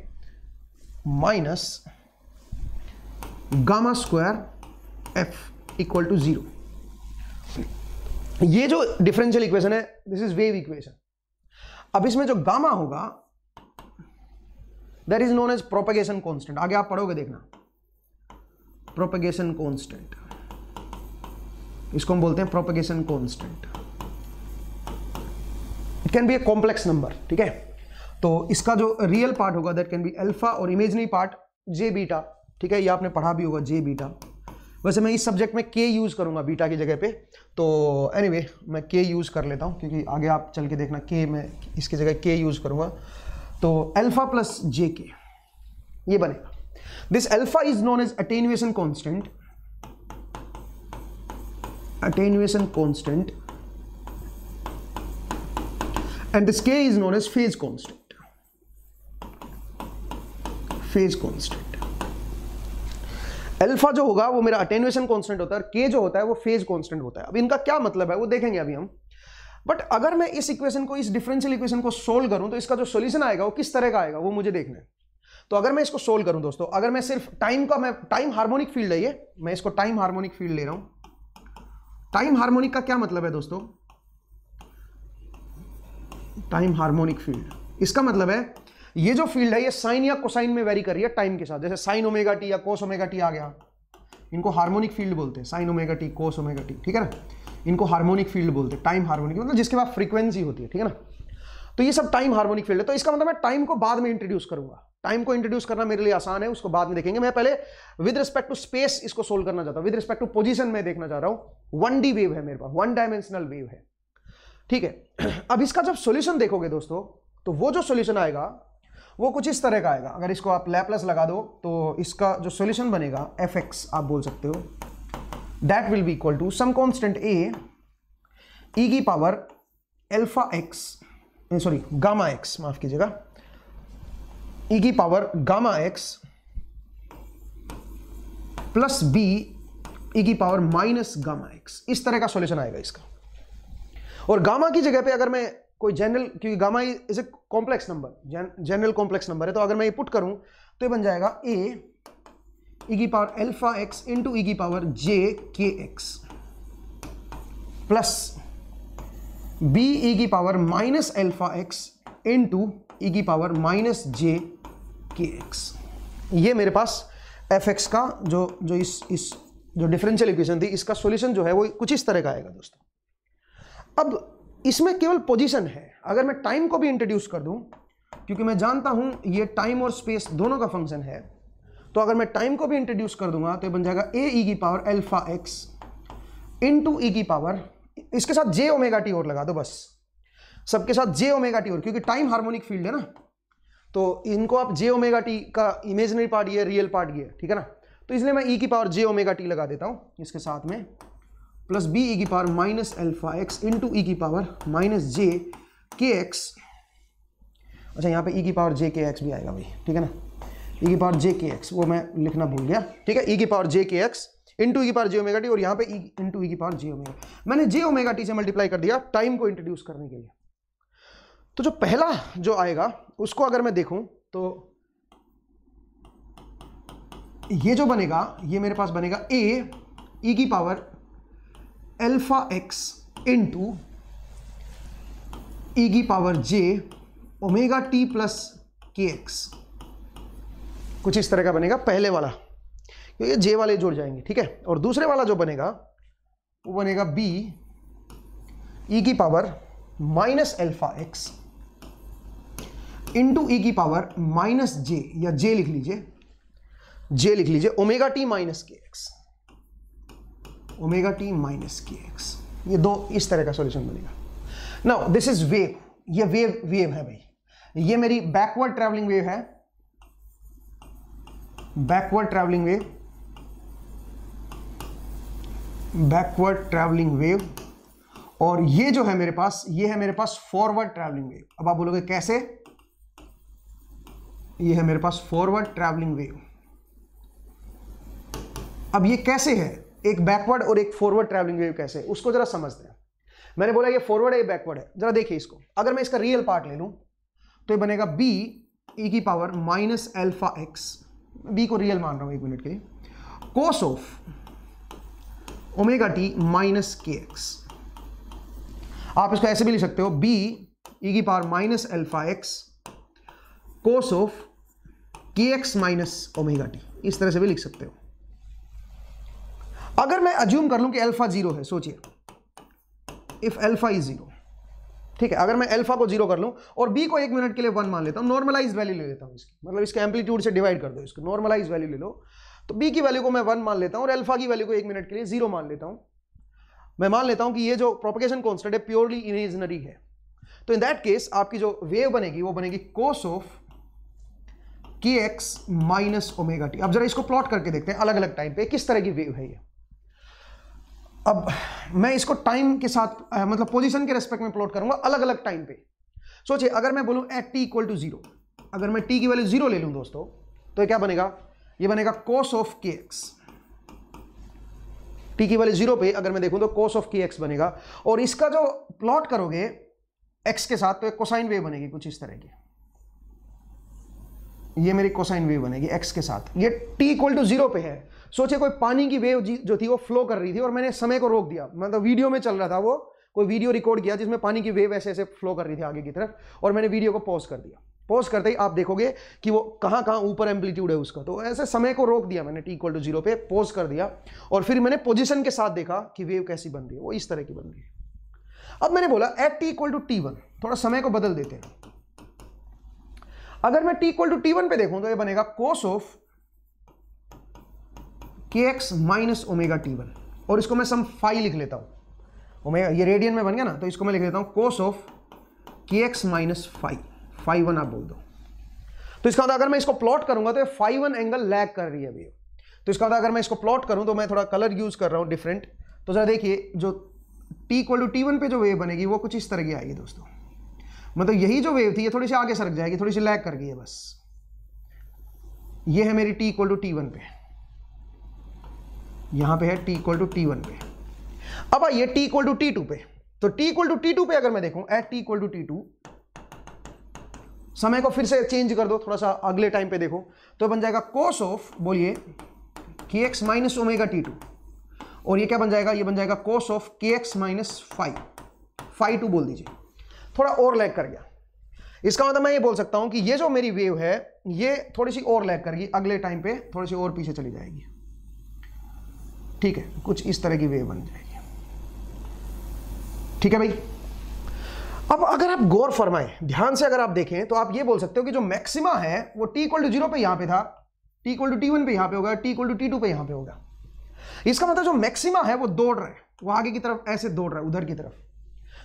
minus gamma square F equal to zero ये जो डिफरेंशियल इक्वेशन है दिस इज वेव इक्वेशन अब इसमें जो गामा होगा that is known as propagation constant आगे आप पढ़ोगे देखना प्रोपेगेशन कॉन्स्टेंट इसको हम बोलते हैं propagation constant it can be a complex number ठीक है तो इसका जो रियल पार्ट होगा दैट कैन बी अल्फा और इमेजनी पार्ट जे बीटा ठीक है ये आपने पढ़ा भी होगा जे बीटा वैसे मैं इस सब्जेक्ट में के यूज़ करूँगा बीटा की जगह पे तो एनी anyway, मैं के यूज़ कर लेता हूँ क्योंकि आगे आप चल के देखना के मैं इसकी जगह के यूज़ करूँगा तो एल्फा प्लस जे के ये बनेगा this alpha is known as attenuation constant attenuation constant and this K is known as phase constant phase constant alpha जो होगा वो मेरा अटेन्यूएशन कांस्टेंट होता है और के जो होता है वो फेज कांस्टेंट होता है अब इनका क्या मतलब है वो देखेंगे अभी हम बट अगर मैं इस इक्वेशन को इस डिफरेंशियल इक्वेशन को सोल्व करूं तो इसका जो सोल्यूशन आएगा वो किस तरह का आएगा वो मुझे देखना है तो अगर मैं इसको सोल्व करूं दोस्तों अगर मैं सिर्फ टाइम का मैं टाइम हार्मोनिक फील्ड है ये मैं इसको टाइम हार्मोनिक फील्ड ले रहा हूं टाइम हार्मोनिक का क्या मतलब है दोस्तों टाइम हार्मोनिक फील्ड इसका मतलब है ये जो फील्ड है ये साइन या कोसाइन में वेरी कर रही है टाइम के साथ जैसे साइन ओमेगा टी या कोस ओमेगा टी आ गया इनको हार्मोनिक फील्ड बोलते हैं sine omega T cos omega T ठीक है ना इनको हार्मोनिक फील्ड बोलते हैं टाइम हार्मोनिक मतलब जिसके बाद फ्रीक्वेंसी होती है ठीक है ना तो ये सब टाइम हार्मोनिक फील्ड है तो इसका मतलब मैं टाइम को बाद में इंट्रोड्यूस करूंगा टाइम को इंट्रोड्यूस करना मेरे लिए आसान है उसको बाद में देखेंगे मैं पहले विद रिस्पेक्ट टू स्पेस इसको सोल्व करना चाहता हूं विद रिस्पेक्ट टू पोजीशन में देखना चाह रहा हूं वन डी वेव है मेरे पास वन डायमेंशनल वेव है ठीक है [clears throat] अब इसका जब सोल्यूशन देखोगे दोस्तों तो वो जो सोल्यूशन आएगा वो कुछ इस तरह का आएगा अगर इसको आप लैपलस लगा दो तो इसका जो सोल्यूशन बनेगा एफ एक्स आप बोल सकते हो that will be equal to some constant A E की power alpha X sorry gamma X माफ कीजिएगा ई e की power gamma X plus B E की पावर माइनस गामा एक्स इस तरह का सॉल्यूशन आएगा इसका और गामा की जगह पे अगर मैं कोई जनरल क्योंकि gamma is a complex number general complex number है तो अगर मैं ये पुट करूं तो ये बन जाएगा ए इगी पावर एल्फा एक्स इंटू इगी power J K X plus B E power minus alpha X into इगी power minus J K x ये मेरे पास एफ एक्स का जो जो इस इस जो डिफरेंशियल इक्वेशन थी इसका सॉल्यूशन जो है वो कुछ इस तरह का आएगा दोस्तों अब इसमें केवल पोजीशन है अगर मैं टाइम को भी इंट्रोड्यूस कर दूं क्योंकि मैं जानता हूं ये टाइम और स्पेस दोनों का फंक्शन है तो अगर मैं टाइम को भी इंट्रोड्यूस कर दूंगा तो ये बन जाएगा ए ई e की power alpha X into E की पावर इसके साथ जे ओमेगा टी और लगा दो बस सबके साथ जे ओमेगा टी और क्योंकि टाइम हार्मोनिक फील्ड है ना तो इनको आप जे ओमेगा टी का इमेजनरी पार्ट ये रियल पार्ट ये ठीक है ना तो इसलिए मैं ई e की पावर जे ओमेगा टी लगा देता हूँ इसके साथ में प्लस बी ई e की power minus alpha X into E e की power minus J K X अच्छा यहाँ पे ई e की पावर जे के एक्स भी आएगा भाई ठीक है ना ई की पावर जे के एक्स वो मैं लिखना भूल गया ठीक है ई की power J K x into E की पावर जे ओमेगा टी और यहाँ पे ई इंटू ई की पावर जे ओमेगा मैंने जे ओमेगा टी से मल्टीप्लाई कर दिया टाइम को इंट्रोड्यूस करने के लिए तो जो पहला जो आएगा उसको अगर मैं देखूँ तो ये जो बनेगा ये मेरे पास बनेगा ए ई की power alpha X into E की power J omega T plus K X कुछ इस तरह का बनेगा पहले वाला क्योंकि ये जे वाले जुड़ जाएंगे ठीक है और दूसरे वाला जो बनेगा वो बनेगा बी ई की power minus alpha X into E की पावर माइनस जे या जे लिख लीजिए जे लिख लीजिए ओमेगा टी माइनस के एक्स ओमेगा टी माइनस के एक्स ये दो इस तरह का सॉल्यूशन बनेगा नाउ दिस इज वेव ये वेव वेव है भाई ये मेरी बैकवर्ड ट्रैवलिंग वेव है backward travelling wave backward travelling wave और ये जो है मेरे पास ये है मेरे पास फॉरवर्ड ट्रैवलिंग वेव अब आप बोलोगे कैसे ये है मेरे पास फॉरवर्ड ट्रैवलिंग वेव अब ये कैसे है एक बैकवर्ड और एक फॉरवर्ड ट्रैवलिंग वेव कैसे है उसको जरा समझते हैं मैंने बोला ये फॉरवर्ड है ये बैकवर्ड है जरा देखिए इसको अगर मैं इसका रियल पार्ट ले लूँ तो ये बनेगा बी ई e की power minus alpha X B को रियल मान रहा हूँ एक मिनट के लिए cos of omega T minus के एक्स आप इसको ऐसे भी लिख सकते हो बी ई e की power minus alpha X cos of के एक्स माइनस ओमेगा टी इस तरह से भी लिख सकते हो अगर मैं अज्यूम कर लूं कि अल्फ़ा ज़ीरो है सोचिए इफ़ अल्फ़ा इज़ ज़ीरो ठीक है अगर मैं अल्फ़ा को जीरो कर लूं और बी को एक मिनट के लिए वन मान लेता हूं नॉर्मलाइज वैल्यू ले लेता हूं इसकी मतलब इसके एम्पलीट्यूड से डिवाइड कर दो इसको नॉर्मलाइज वैल्यू ले लो तो बी की वैल्यू को मैं वन मान लेता हूं और अल्फ़ा की वैल्यू को एक मिनट के लिए जीरो मान लेता हूं मैं मान लेता हूं कि ये जो प्रोपोगेशन कॉन्स्टेंट है प्योरली इमेजनरी है तो इन दैट केस आपकी जो वेव बनेगी वो बनेगी कोस ऑफ के एक्स माइनस ओमेगा टी अब जरा इसको प्लॉट करके देखते हैं अलग अलग टाइम पे किस तरह की वेव है ये अब मैं इसको टाइम के साथ मतलब पोजीशन के रेस्पेक्ट में प्लॉट करूंगा अलग अलग टाइम पे सोचिए अगर मैं बोलूँ at T equal to zero अगर मैं टी की वैल्यू जीरो ले लूँ दोस्तों तो क्या बनेगा ये बनेगा कोस ऑफ के एक्स टी की वैल्यू जीरो पे अगर मैं देखूँ तो कोस ऑफ के एक्स बनेगा और इसका जो प्लॉट करोगे एक्स के साथ तो एक कोसाइन वेव बनेगी कुछ इस तरह की ये मेरी कोसाइन वेव बनेगी एक्स के साथ ये टी इक्वल टू जीरो पे है सोचे कोई पानी की वेव जो थी वो फ्लो कर रही थी और मैंने समय को रोक दिया मतलब वीडियो में चल रहा था वो कोई वीडियो रिकॉर्ड किया जिसमें पानी की वेव ऐसे ऐसे फ्लो कर रही थी आगे की तरफ और मैंने वीडियो को पॉज कर दिया पॉज करते ही आप देखोगे कि वो कहाँ कहाँ ऊपर एम्पलीट्यूड है उसका तो ऐसे समय को रोक दिया मैंने टी इक्वल टू जीरो पे पॉज कर दिया और फिर मैंने पोजिशन के साथ देखा कि वेव कैसी बन रही है वो इस तरह की बन रही है अब मैंने बोला at T equal to T one थोड़ा समय को बदल देते हैं अगर मैं T equal to T one पे देखूं तो ये बनेगा कोस ऑफ के X minus omega T one और इसको मैं सम फाइव लिख लेता हूँ ओमेगा ये रेडियन में बन गया ना तो इसको मैं लिख लेता हूँ कोस ऑफ के X minus five five one आप बोल दो तो इसका मतलब अगर मैं इसको प्लॉट करूंगा तो फाइव वन एंगल लैग कर रही है अभी तो इसका मतलब अगर मैं इसको प्लॉट करूँ तो मैं थोड़ा कलर यूज कर रहा हूँ डिफरेंट तो जरा देखिए जो T equal to T one पे जो वेव बनेगी वो कुछ इस तरह की आएगी दोस्तों मतलब यही जो वेव थी ये थोड़ी सी आगे सरक जाएगी थोड़ी सी लैग कर गई है बस ये है मेरी T equal to T one पे यहां पे है T equal to T one पे अब आइए T equal to T two पे तो T equal to T two पे अगर मैं देखूं at T equal to T two समय को फिर से चेंज कर दो थोड़ा सा अगले टाइम पे देखो तो बन जाएगा कोस ऑफ बोलिए K X minus omega T two और ये क्या बन जाएगा ये बन जाएगा कोस ऑफ के X minus five five two बोल दीजिए थोड़ा और लैग कर गया इसका मतलब मैं ये बोल सकता हूं कि ये जो मेरी वेव है ये थोड़ी सी और लैग करेगी अगले टाइम पे थोड़ी सी और पीछे चली जाएगी ठीक है कुछ इस तरह की वेव बन जाएगी ठीक है भाई अब अगर आप गौर फरमाएं ध्यान से अगर आप देखें तो आप ये बोल सकते हो कि जो मैक्सिमा है वो टी इक्वल टू जीरो पे यहां पे था T equal to T one पे यहां पे होगा T equal to T two पे यहां पे होगा इसका मतलब जो मैक्सिमा है वो दौड़ रहा है वो आगे की तरफ ऐसे दौड़ रहा है उधर की तरफ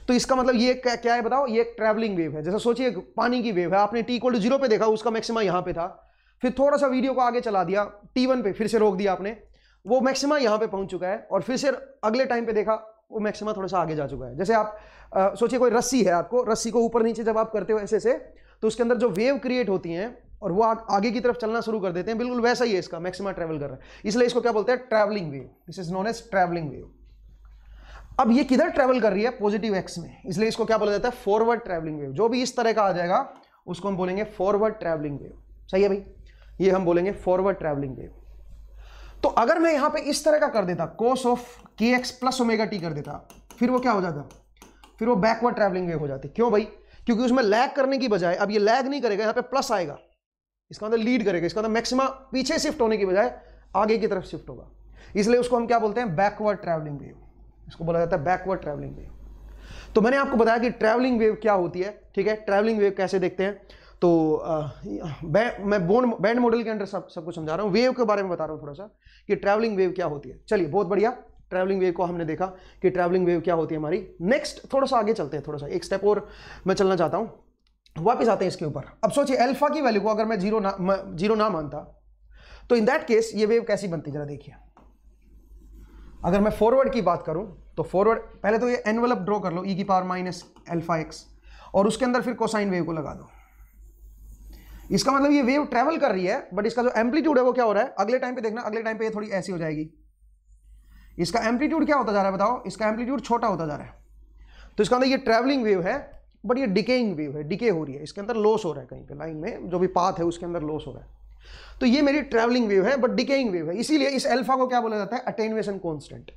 तो इसका मतलब ये क्या, क्या है बताओ ये एक ट्रैवलिंग वेव है जैसे सोचिए पानी की वेव है आपने टी इक्वल टू जीरो पे देखा उसका मैक्सिमा यहां पे था फिर थोड़ा सा वीडियो को आगे चला दिया टी वन पे फिर से रोक दिया आपने वो मैक्सिमा यहाँ पे पहुँच चुका है और फिर से अगले टाइम पे देखा वो मैक्सिमा थोड़ा सा आगे जा चुका है जैसे आप सोचिए कोई रस्सी है आपको रस्सी को ऊपर नीचे जब आप करते हो ऐसे से तो उसके अंदर जो वेव क्रिएट होती हैं और वो आ, आगे की तरफ चलना शुरू कर देते हैं बिल्कुल वैसा ही है इसका मैक्सिमा ट्रैवल कर रहा है इसलिए इसको क्या बोलते हैं travelling wave this is known as travelling wave अब ये किधर ट्रैवल कर रही है पॉजिटिव एक्स में इसलिए इसको क्या बोला जाता है फॉरवर्ड ट्रैवलिंग वेव जो भी इस तरह का आ जाएगा उसको हम बोलेंगे फॉरवर्ड ट्रैवलिंग वेव सही है भाई ये हम बोलेंगे फॉरवर्ड ट्रैवलिंग वेव तो अगर मैं यहां पे इस तरह का कर देता कोस ऑफ के एक्स प्लस ओमेगा टी कर देता फिर वो क्या हो जाता फिर वो बैकवर्ड ट्रैवलिंग वेव हो जाती क्यों भाई क्योंकि उसमें लैग करने की बजाय अब ये लैग नहीं करेगा यहां पे प्लस आएगा इसका मतलब लीड करेगा इसका मतलब मैक्सिमा पीछे शिफ्ट होने की बजाय आगे की तरफ शिफ्ट होगा इसलिए उसको हम क्या बोलते हैं बैकवर्ड ट्रैवलिंग वेव इसको बोला जाता है बैकवर्ड ट्रैवलिंग वेव तो मैंने आपको बताया कि ट्रैवलिंग वेव क्या होती है ठीक है ट्रैवलिंग वेव कैसे देखते हैं तो बैंड मैं बोन बैंड मॉडल के अंदर सब कुछ समझा रहा हूँ वेव के बारे में बता रहा हूँ थोड़ा सा कि ट्रैवलिंग वेव क्या होती है चलिए बहुत बढ़िया ट्रैवलिंग वेव को हमने देखा कि ट्रैवलिंग वेव क्या होती है हमारी नेक्स्ट थोड़ा सा आगे चलते हैं थोड़ा सा एक स्टेप और मैं चलना चाहता हूँ वापस आते हैं इसके ऊपर अब सोचिए अल्फा की वैल्यू को अगर मैं जीरो ना मैं जीरो ना मानता तो इन दैट केस ये वेव कैसी बनती जरा देखिए अगर मैं फॉरवर्ड की बात करूं तो फॉरवर्ड पहले तो ये एनवेलप ड्रॉ कर लो ई e की पावर माइनस एल्फा एक्स और उसके अंदर फिर कोसाइन वेव को लगा दो इसका मतलब ये वेव ट्रेवल कर रही है बट इसका जो एम्पलीट्यूड है वो क्या हो रहा है अगले टाइम पे देखना अगले टाइम पे ये थोड़ी ऐसी हो जाएगी इसका एम्पलीट्यूड क्या होता जा रहा है बताओ इसका एम्पलीट्यूड छोटा होता जा रहा है तो इसका अंदर मतलब ये ट्रेवलिंग वेव है बट ये डिकेइंग वेव है डिके हो रही है इसके अंदर लॉस हो रहा है कहीं पर लाइन में जो भी पाथ है उसके अंदर लॉस हो रहा है तो ये मेरी ट्रेवलिंग वेव है बट डिकेइंग वेव है इसीलिए इस एल्फा को क्या बोला जाता है attenuation constant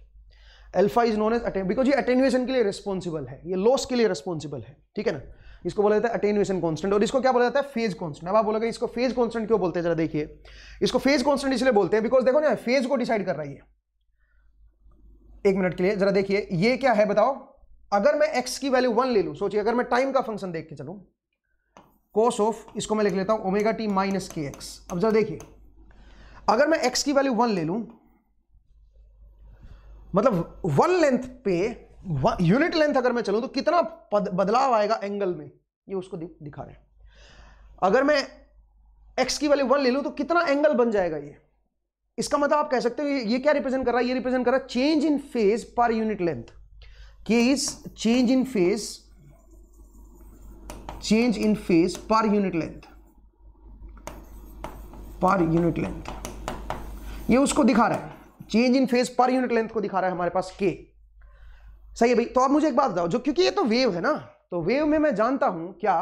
alpha is known as atten because ये अटेन्युएशन के लिए रिस्पॉन्सिबल है ये लॉस के लिए रिस्पॉन्सिबल है ठीक है ना इसको बोला जाता है अटेन्यूएशन कॉन्स्टेंट और इसको क्या बोला जाता है फेज कॉन्स्टेंट अब आप बोलोगे इसको फेज कॉन्स्टेंट क्यों बोलते हैं जरा देखिए इसको फेज कॉन्स्टेंट इसलिए बोलते हैं बिकॉज देखो ना फेज को डिसाइड कर रही है एक मिनट के लिए जरा देखिए ये क्या है बताओ अगर मैं एक्स की वैल्यू वन ले लूँ सोचिए अगर मैं टाइम का फंक्शन देख के चलूँ कोस ऑफ इसको मैं लिख लेता हूँ ओमेगा टी माइनस के एक्स अब जरा देखिए अगर मैं एक्स की वैल्यू वन ले लूँ मतलब वन लेंथ पे यूनिट लेंथ अगर मैं चलूं तो कितना बदलाव आएगा एंगल में ये उसको दिखा रहे हैं अगर मैं एक्स की वाली वन ले लूं तो कितना एंगल बन जाएगा ये इसका मतलब आप कह सकते हो ये क्या रिप्रेजेंट कर रहा है ये रिप्रेजेंट कर रहा है change in phase per unit length के is change in phase change in phase per unit length per unit length ये उसको दिखा रहा है change in phase per unit length को दिखा रहा है हमारे पास के सही है भाई तो आप मुझे एक बात बताओ जो क्योंकि ये तो वेव है ना तो वेव में मैं जानता हूं क्या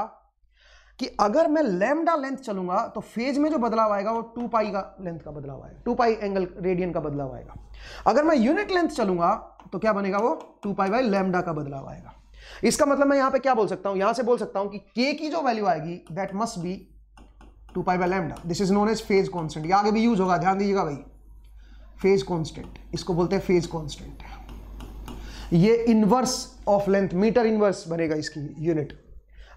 कि अगर मैं लेमडा लेंथ चलूंगा तो फेज में जो बदलाव आएगा वो टू पाई का लेंथ का बदलाव आएगा टू पाई एंगल रेडियन का बदलाव आएगा अगर मैं यूनिट लेंथ चलूंगा तो क्या बनेगा वो टू पाई बाई लेमडा का बदलाव आएगा इसका मतलब मैं यहां पे क्या बोल सकता हूं यहां से बोल सकता हूं कि के की जो वैल्यू आएगी that must be two pi by lambda this is known as phase constant ये आगे भी यूज होगा ध्यान दीजिएगा भाई फेज कॉन्स्टेंट इसको बोलते हैं फेज कॉन्स्टेंट ये inverse of length metre inverse बनेगा इसकी यूनिट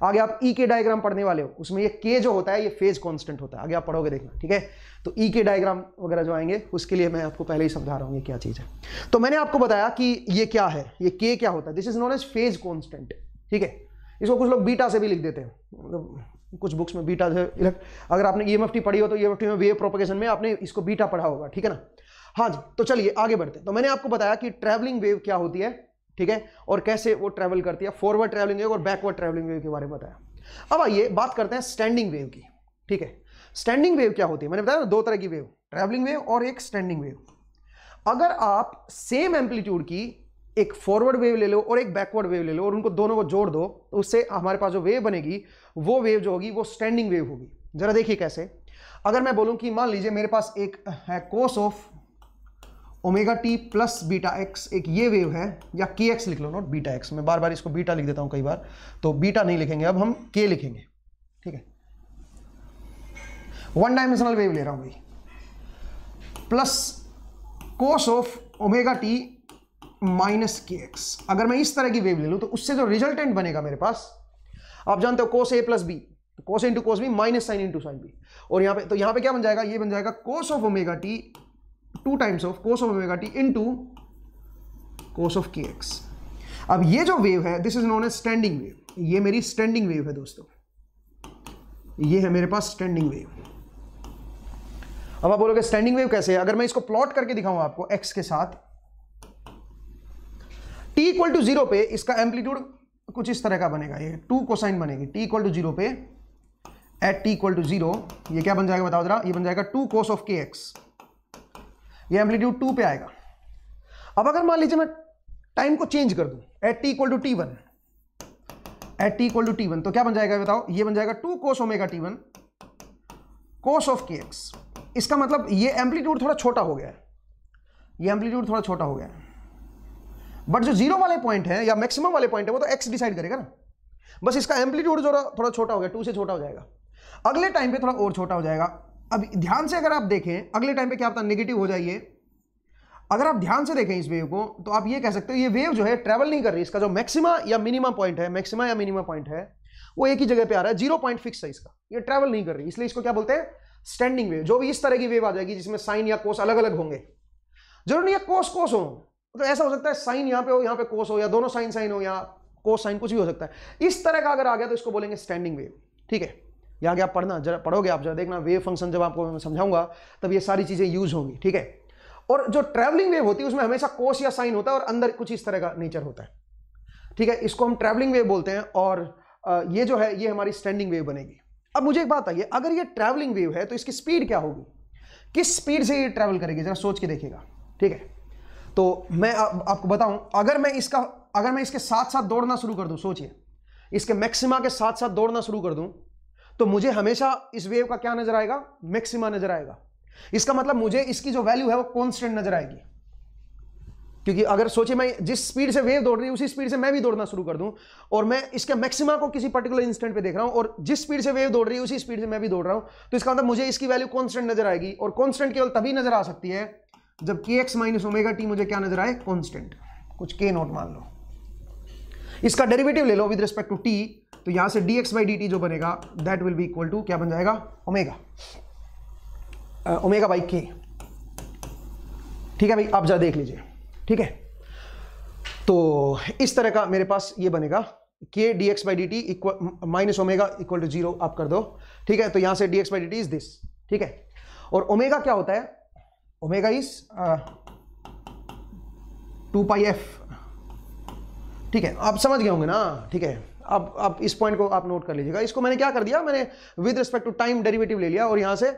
आगे आप ई e के डायग्राम पढ़ने वाले हो उसमें ये के जो होता है ये फेज कांस्टेंट होता है आगे आप पढ़ोगे देखना ठीक है तो ई e के डायग्राम वगैरह जो आएंगे उसके लिए मैं आपको पहले ही समझा रहा हूँ ये क्या चीज़ है तो मैंने आपको बताया कि ये क्या है ये के क्या होता है this is known as phase constant ठीक है इसको कुछ लोग बीटा से भी लिख देते हैं मतलब कुछ बुक्स में बीटा अगर आपने ई e पढ़ी हो तो ई e में वेव प्रोपोगेशन में आपने इसको बीटा पढ़ा होगा ठीक है ना हाँ जी तो चलिए आगे बढ़ते हैं तो मैंने आपको बताया कि ट्रैवलिंग वेव क्या होती है ठीक है और कैसे वो ट्रैवल करती है फॉरवर्ड ट्रैवलिंग वेव और बैकवर्ड ट्रैवलिंग वेव के बारे में बताया अब आइए बात करते हैं स्टैंडिंग वेव की ठीक है स्टैंडिंग वेव क्या होती है मैंने बताया ना दो तरह की वेव ट्रैवलिंग वेव और एक स्टैंडिंग वेव अगर आप सेम एम्पलीट्यूड की एक फॉरवर्ड वेव ले लो और एक बैकवर्ड वेव ले लो और उनको दोनों को जोड़ दो तो उससे हमारे पास जो वेव बनेगी वो वेव जो होगी वो स्टैंडिंग वेव होगी जरा देखिए कैसे अगर मैं बोलूं कि मान लीजिए मेरे पास एक है cos of omega T plus beta x एक ये वेव है या के एक्स लिख लो नोट बीटा एक्स मैं बार बार इसको बीटा लिख देता हूँ कई बार तो बीटा नहीं लिखेंगे अब हम के लिखेंगे ठीक है वन डायमेंशनल वेव ले रहा हूँ भाई plus cos of omega T minus के एक्स अगर मैं इस तरह की वेव ले लूँ तो उससे जो रिजल्टेंट बनेगा मेरे पास आप जानते हो cos A plus B cos into cos B minus sine into sine B और यहाँ पे तो यहाँ पे क्या बन जाएगा ये बन जाएगा cos of omega T two times of cos of omega t into cos of के एक्स अब ये जो वेव है this is known a standing wave ये मेरी स्टैंडिंग वेव है दोस्तों ये है मेरे पास स्टैंडिंग वेव अब आप बोलोगे स्टैंडिंग वेव कैसे है अगर मैं इसको प्लॉट करके दिखाऊं आपको एक्स के साथ टी इक्वल टू जीरो पे इसका एम्पलीट्यूड कुछ इस तरह का बनेगा ये टू कोसाइन बनेगी टी इक्वल टू जीरो पे at T equal to zero ये क्या बन जाएगा बताओ जरा ये बन जाएगा टू कोस ऑफ के एक्स ये एम्पलीट्यूड टू पे आएगा अब अगर मान लीजिए मैं टाइम को चेंज कर दूं at T equal to T one at T equal to T one तो क्या बन जाएगा बताओ ये बन जाएगा two cos omega T one cos of के एक्स इसका मतलब ये एम्पलीट्यूड थोड़ा छोटा हो गया है ये एम्पलीट्यूड थोड़ा छोटा हो गया है बट जो जीरो वाले पॉइंट है या मैक्सिमम वाले पॉइंट है वो तो एक्स डिसाइड करेगा ना बस इसका एम्पलीट्यूड जो थोड़ा छोटा हो गया टू से छोटा हो जाएगा अगले टाइम पे थोड़ा और छोटा हो जाएगा अब ध्यान से अगर आप देखें अगले टाइम पे क्या होता है नेगेटिव हो जाइए अगर आप ध्यान से देखें इस वेव को तो आप ये कह सकते हो ये वेव जो है ट्रेवल नहीं कर रही इसका जो मैक्सिमा या मिनिमा पॉइंट है मैक्सिमा या मिनिमा पॉइंट है वो एक ही जगह पे आ रहा है जीरो पॉइंट फिक्स है इसका ये ट्रेवल नहीं कर रही इसलिए इसको क्या बोलते हैं स्टैंडिंग वेव जो भी इस तरह की वेव आ जाएगी जिसमें साइन या कोस अलग अलग होंगे जरूर नहीं कोस कोस हो तो ऐसा हो सकता है साइन यहां पे हो यहां पे कोस हो या दोनों साइन साइन हो या कोस साइन कुछ भी हो सकता है इस तरह का अगर आ गया तो इसको बोलेंगे स्टैंडिंग वेव ठीक है यहाँ आप पढ़ना जरा पढ़ोगे आप जरा देखना वेव फंक्शन जब आपको मैं समझाऊंगा तब ये सारी चीज़ें यूज होंगी ठीक है और जो ट्रैवलिंग वेव होती है उसमें हमेशा कोस या साइन होता है और अंदर कुछ इस तरह का नेचर होता है ठीक है इसको हम ट्रैवलिंग वेव बोलते हैं और ये जो है ये हमारी स्टैंडिंग वेव बनेगी अब मुझे एक बात आइए अगर ये ट्रैवलिंग वेव है तो इसकी स्पीड क्या होगी किस स्पीड से ये ट्रैवल करेगी जरा सोच के देखिएगा ठीक है तो मैं आ, आपको बताऊं अगर मैं इसका अगर मैं इसके साथ साथ दौड़ना शुरू कर दूं सोचिए इसके मैक्सिमा के साथ साथ दौड़ना शुरू कर दूं तो मुझे हमेशा इस वेव का क्या नजर आएगा मैक्सिमा नजर आएगा इसका मतलब मुझे इसकी जो वैल्यू है वो कॉन्स्टेंट नजर आएगी क्योंकि अगर सोचे मैं जिस स्पीड से वेव दौड़ रही है उसी स्पीड से मैं भी दौड़ना शुरू कर दूं और मैं इसके मैक्सिमा को किसी पर्टिकुलर इंस्टेंट पे देख रहा हूं और जिस स्पीड से वेव दौड़ रही है उसी स्पीड से मैं भी दौड़ रहा हूं तो इसका मतलब मुझे इसकी वैल्यू कॉन्स्टेंट नजर आएगी और कॉन्स्टेंट केवल तभी नजर आ सकती है जब के एक्स माइनस ओमेगा टी मुझे क्या नजर आए कॉन्स्टेंट कुछ के नोट मान लो इसका डेरिवेटिव ले लो विद रिस्पेक्ट टू टी तो यहां से d x by d t जो बनेगा that will be equal to क्या बन जाएगा ओमेगा ओमेगा बाई के ठीक है भाई आप जा देख लीजिए ठीक है तो इस तरह का मेरे पास ये बनेगा k d x by d t equal minus omega equal to zero आप कर दो ठीक है तो यहां से d x by d t is this ठीक है और ओमेगा क्या होता है omega is two pi f ठीक है आप समझ गए होंगे ना ठीक है आप आप इस पॉइंट को आप नोट कर लीजिएगा इसको मैंने क्या कर दिया मैंने with respect to time derivative ले लिया और यहाँ से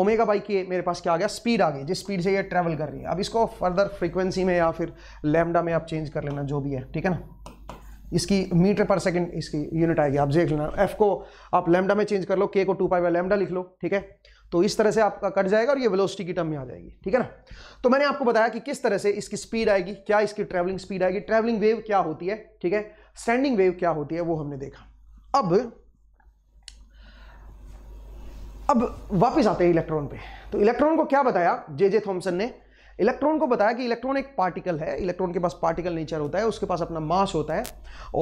ओमेगा बाई के मेरे पास क्या आ गया स्पीड आ गई जिस स्पीड से ये ट्रेवल कर रही है अब इसको फर्दर फ्रीक्वेंसी में या फिर लैमडा में आप चेंज कर लेना जो भी है ठीक है ना इसकी मीटर पर सेकंड इसकी यूनिट आएगी आप देख लेना एफ को आप लैमडा में चेंज कर लो के को टू पाई बाई लैमडा लिख लो ठीक है तो इस तरह से आपका कट जाएगा और ये वेलोसिटी की टर्म में आ जाएगी ठीक है ना तो मैंने आपको बताया कि किस तरह से इसकी स्पीड आएगी क्या इसकी ट्रैवलिंग स्पीड आएगी ट्रैवलिंग वेव क्या होती है ठीक है स्टैंडिंग वेव क्या होती है वो हमने देखा अब अब वापस आते हैं इलेक्ट्रॉन पे तो इलेक्ट्रॉन को क्या बताया जे जे थॉम्सन ने इलेक्ट्रॉन को बताया कि इलेक्ट्रॉन एक पार्टिकल है इलेक्ट्रॉन के पास पार्टिकल नेचर होता है उसके पास अपना मास होता है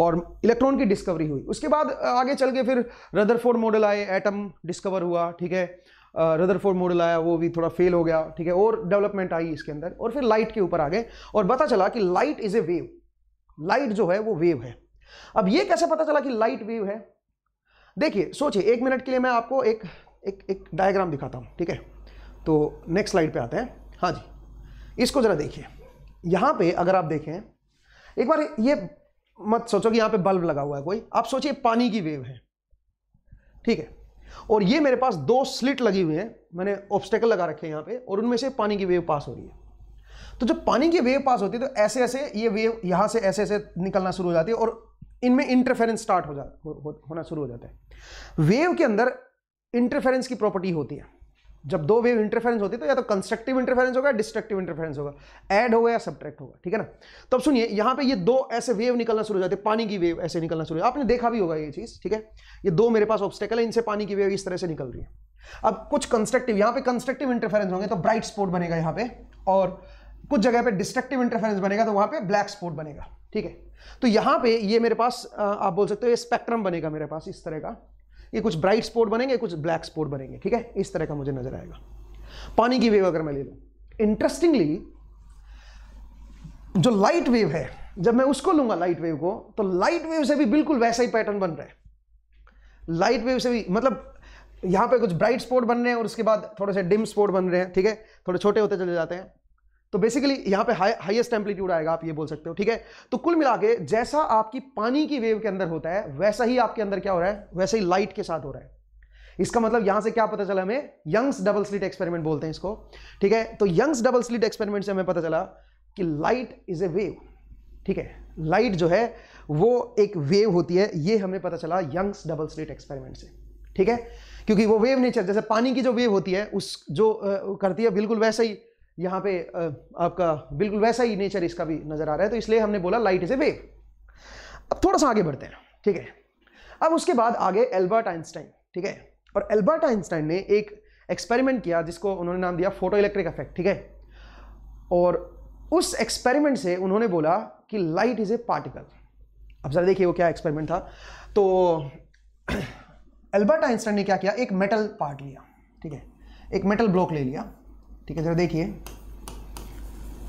और इलेक्ट्रॉन की डिस्कवरी हुई उसके बाद आगे चल के फिर रदरफोर्ड मॉडल आए एटम डिस्कवर हुआ ठीक है रदरफोर्ड मॉडल आया वो भी थोड़ा फेल हो गया ठीक है और डेवलपमेंट आई इसके अंदर और फिर लाइट के ऊपर आ गए और पता चला कि light is a wave light जो है वो वेव है अब ये कैसे पता चला कि लाइट वेव है देखिए सोचिए एक मिनट के लिए मैं आपको एक एक एक डायग्राम दिखाता हूँ ठीक है तो नेक्स्ट स्लाइड पे आते हैं हाँ जी इसको ज़रा देखिए यहाँ पे अगर आप देखें एक बार ये मत सोचो कि यहाँ पे बल्ब लगा हुआ है कोई आप सोचिए पानी की वेव है ठीक है और ये मेरे पास दो स्लिट लगी हुई हैं मैंने ऑब्स्टेकल लगा रखे हैं यहाँ पर और उनमें से पानी की वेव पास हो रही है तो जब पानी की वेव पास होती है तो ऐसे ऐसे ये वेव यहाँ से ऐसे ऐसे निकलना शुरू हो जाती है और इनमें इंटरफेरेंस स्टार्ट हो जा हो, हो, होना शुरू हो जाता है वेव के अंदर इंटरफेरेंस की प्रॉपर्टी होती है जब दो वेव इंटरफेरेंस होती है तो या तो कंस्ट्रक्टिव इंटरफेरेंस होगा डिस्ट्रक्टिव इंटरफेरेंस होगा ऐड होगा या सब्ट्रैक्ट होगा ठीक है ना तो अब सुनिए यहाँ पे ये दो ऐसे वेव निकलना शुरू हो जाते हैं पानी की वेव ऐसे निकलना शुरू हो आपने देखा भी होगा ये चीज़ ठीक है ये दो मेरे पास ऑब्स्टेकल है इनसे पानी की वेव इस तरह से निकल रही है अब कुछ कंस्ट्रक्टिव यहाँ पे कंस्ट्रक्टिव इंटरफेरेंस होंगे तो ब्राइट स्पॉट बनेगा यहाँ पे और कुछ जगह पे डिस्ट्रक्टिव इंटरफेरेंस बनेगा तो वहां पे ब्लैक स्पॉट बनेगा ठीक है तो यहां पे ये मेरे पास आप बोल सकते हो ये स्पेक्ट्रम बनेगा मेरे पास इस तरह का ये कुछ ब्राइट स्पॉट बनेंगे कुछ ब्लैक स्पॉट बनेंगे ठीक है इस तरह का मुझे नजर आएगा पानी की वेव अगर मैं ले लू इंटरेस्टिंगली जो लाइट वेव है जब मैं उसको लूंगा लाइट वेव को तो लाइट वेव से भी बिल्कुल वैसा ही पैटर्न बन रहा है लाइट वेव से भी मतलब यहां पे कुछ ब्राइट स्पॉट बन रहे हैं और उसके बाद थोड़े से डिम स्पॉट बन रहे हैं ठीक है थोड़े छोटे होते चले जाते हैं तो बेसिकली यहां पे हाई हाईएस्ट टेम्पलीट्यूड आएगा आप ये बोल सकते हो ठीक है तो कुल मिला के जैसा आपकी पानी की वेव के अंदर होता है वैसा ही आपके अंदर क्या हो रहा है वैसे ही लाइट के साथ हो रहा है इसका मतलब यहां से क्या पता चला हमें यंग्स डबल स्लिट एक्सपेरिमेंट बोलते हैं इसको ठीक है तो यंग्स डबल स्लिट एक्सपेरिमेंट से हमें पता चला कि लाइट इज ए वेव ठीक है लाइट जो है वो एक वेव होती है ये हमें पता चला यंग्स डबल स्लिट एक्सपेरिमेंट से ठीक है क्योंकि वो वेव नेचर जैसे पानी की जो वेव होती है उस जो करती है बिल्कुल वैसा ही यहाँ पे आपका बिल्कुल वैसा ही नेचर इसका भी नज़र आ रहा है तो इसलिए हमने बोला लाइट इज़ ए वेव अब थोड़ा सा आगे बढ़ते हैं ठीक है अब उसके बाद आगे एल्बर्ट आइंस्टाइन ठीक है और एल्बर्ट आइंस्टाइन ने एक एक्सपेरिमेंट किया जिसको उन्होंने नाम दिया फोटो इलेक्ट्रिक इफेक्ट ठीक है और उस एक्सपेरिमेंट से उन्होंने बोला कि लाइट इज़ ए पार्टिकल अब जरा देखिए वो क्या एक्सपेरिमेंट था तो एल्बर्ट [clears throat] आइंस्टाइन ने क्या किया एक मेटल पार्ट लिया ठीक है एक मेटल ब्लॉक ले लिया ठीक है जरा देखिए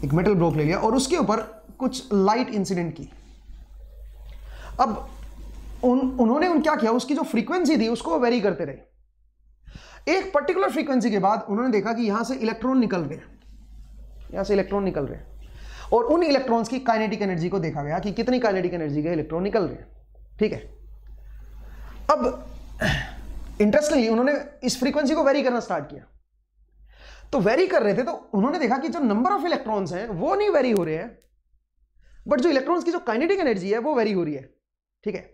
एक मेटल ब्लॉक ले लिया और उसके ऊपर कुछ लाइट इंसिडेंट की अब उन उन्होंने उन क्या किया उसकी जो फ्रीक्वेंसी थी उसको वेरी करते रहे एक पर्टिकुलर फ्रीक्वेंसी के बाद उन्होंने देखा कि यहां से इलेक्ट्रॉन निकल रहे हैं यहां से इलेक्ट्रॉन निकल रहे हैं और उन इलेक्ट्रॉन्स की काइनेटिक एनर्जी को देखा गया कि कितनी काइनेटिक एनर्जी के इलेक्ट्रॉन निकल रहे हैं ठीक है अब इंटरेस्टिंगली उन्होंने इस फ्रीक्वेंसी को वेरी करना स्टार्ट किया तो वेरी कर रहे थे तो उन्होंने देखा कि जो नंबर ऑफ इलेक्ट्रॉन्स हैं वो नहीं वेरी हो रहे हैं बट जो इलेक्ट्रॉन्स की जो काइनेटिक एनर्जी है वो वेरी हो रही है ठीक है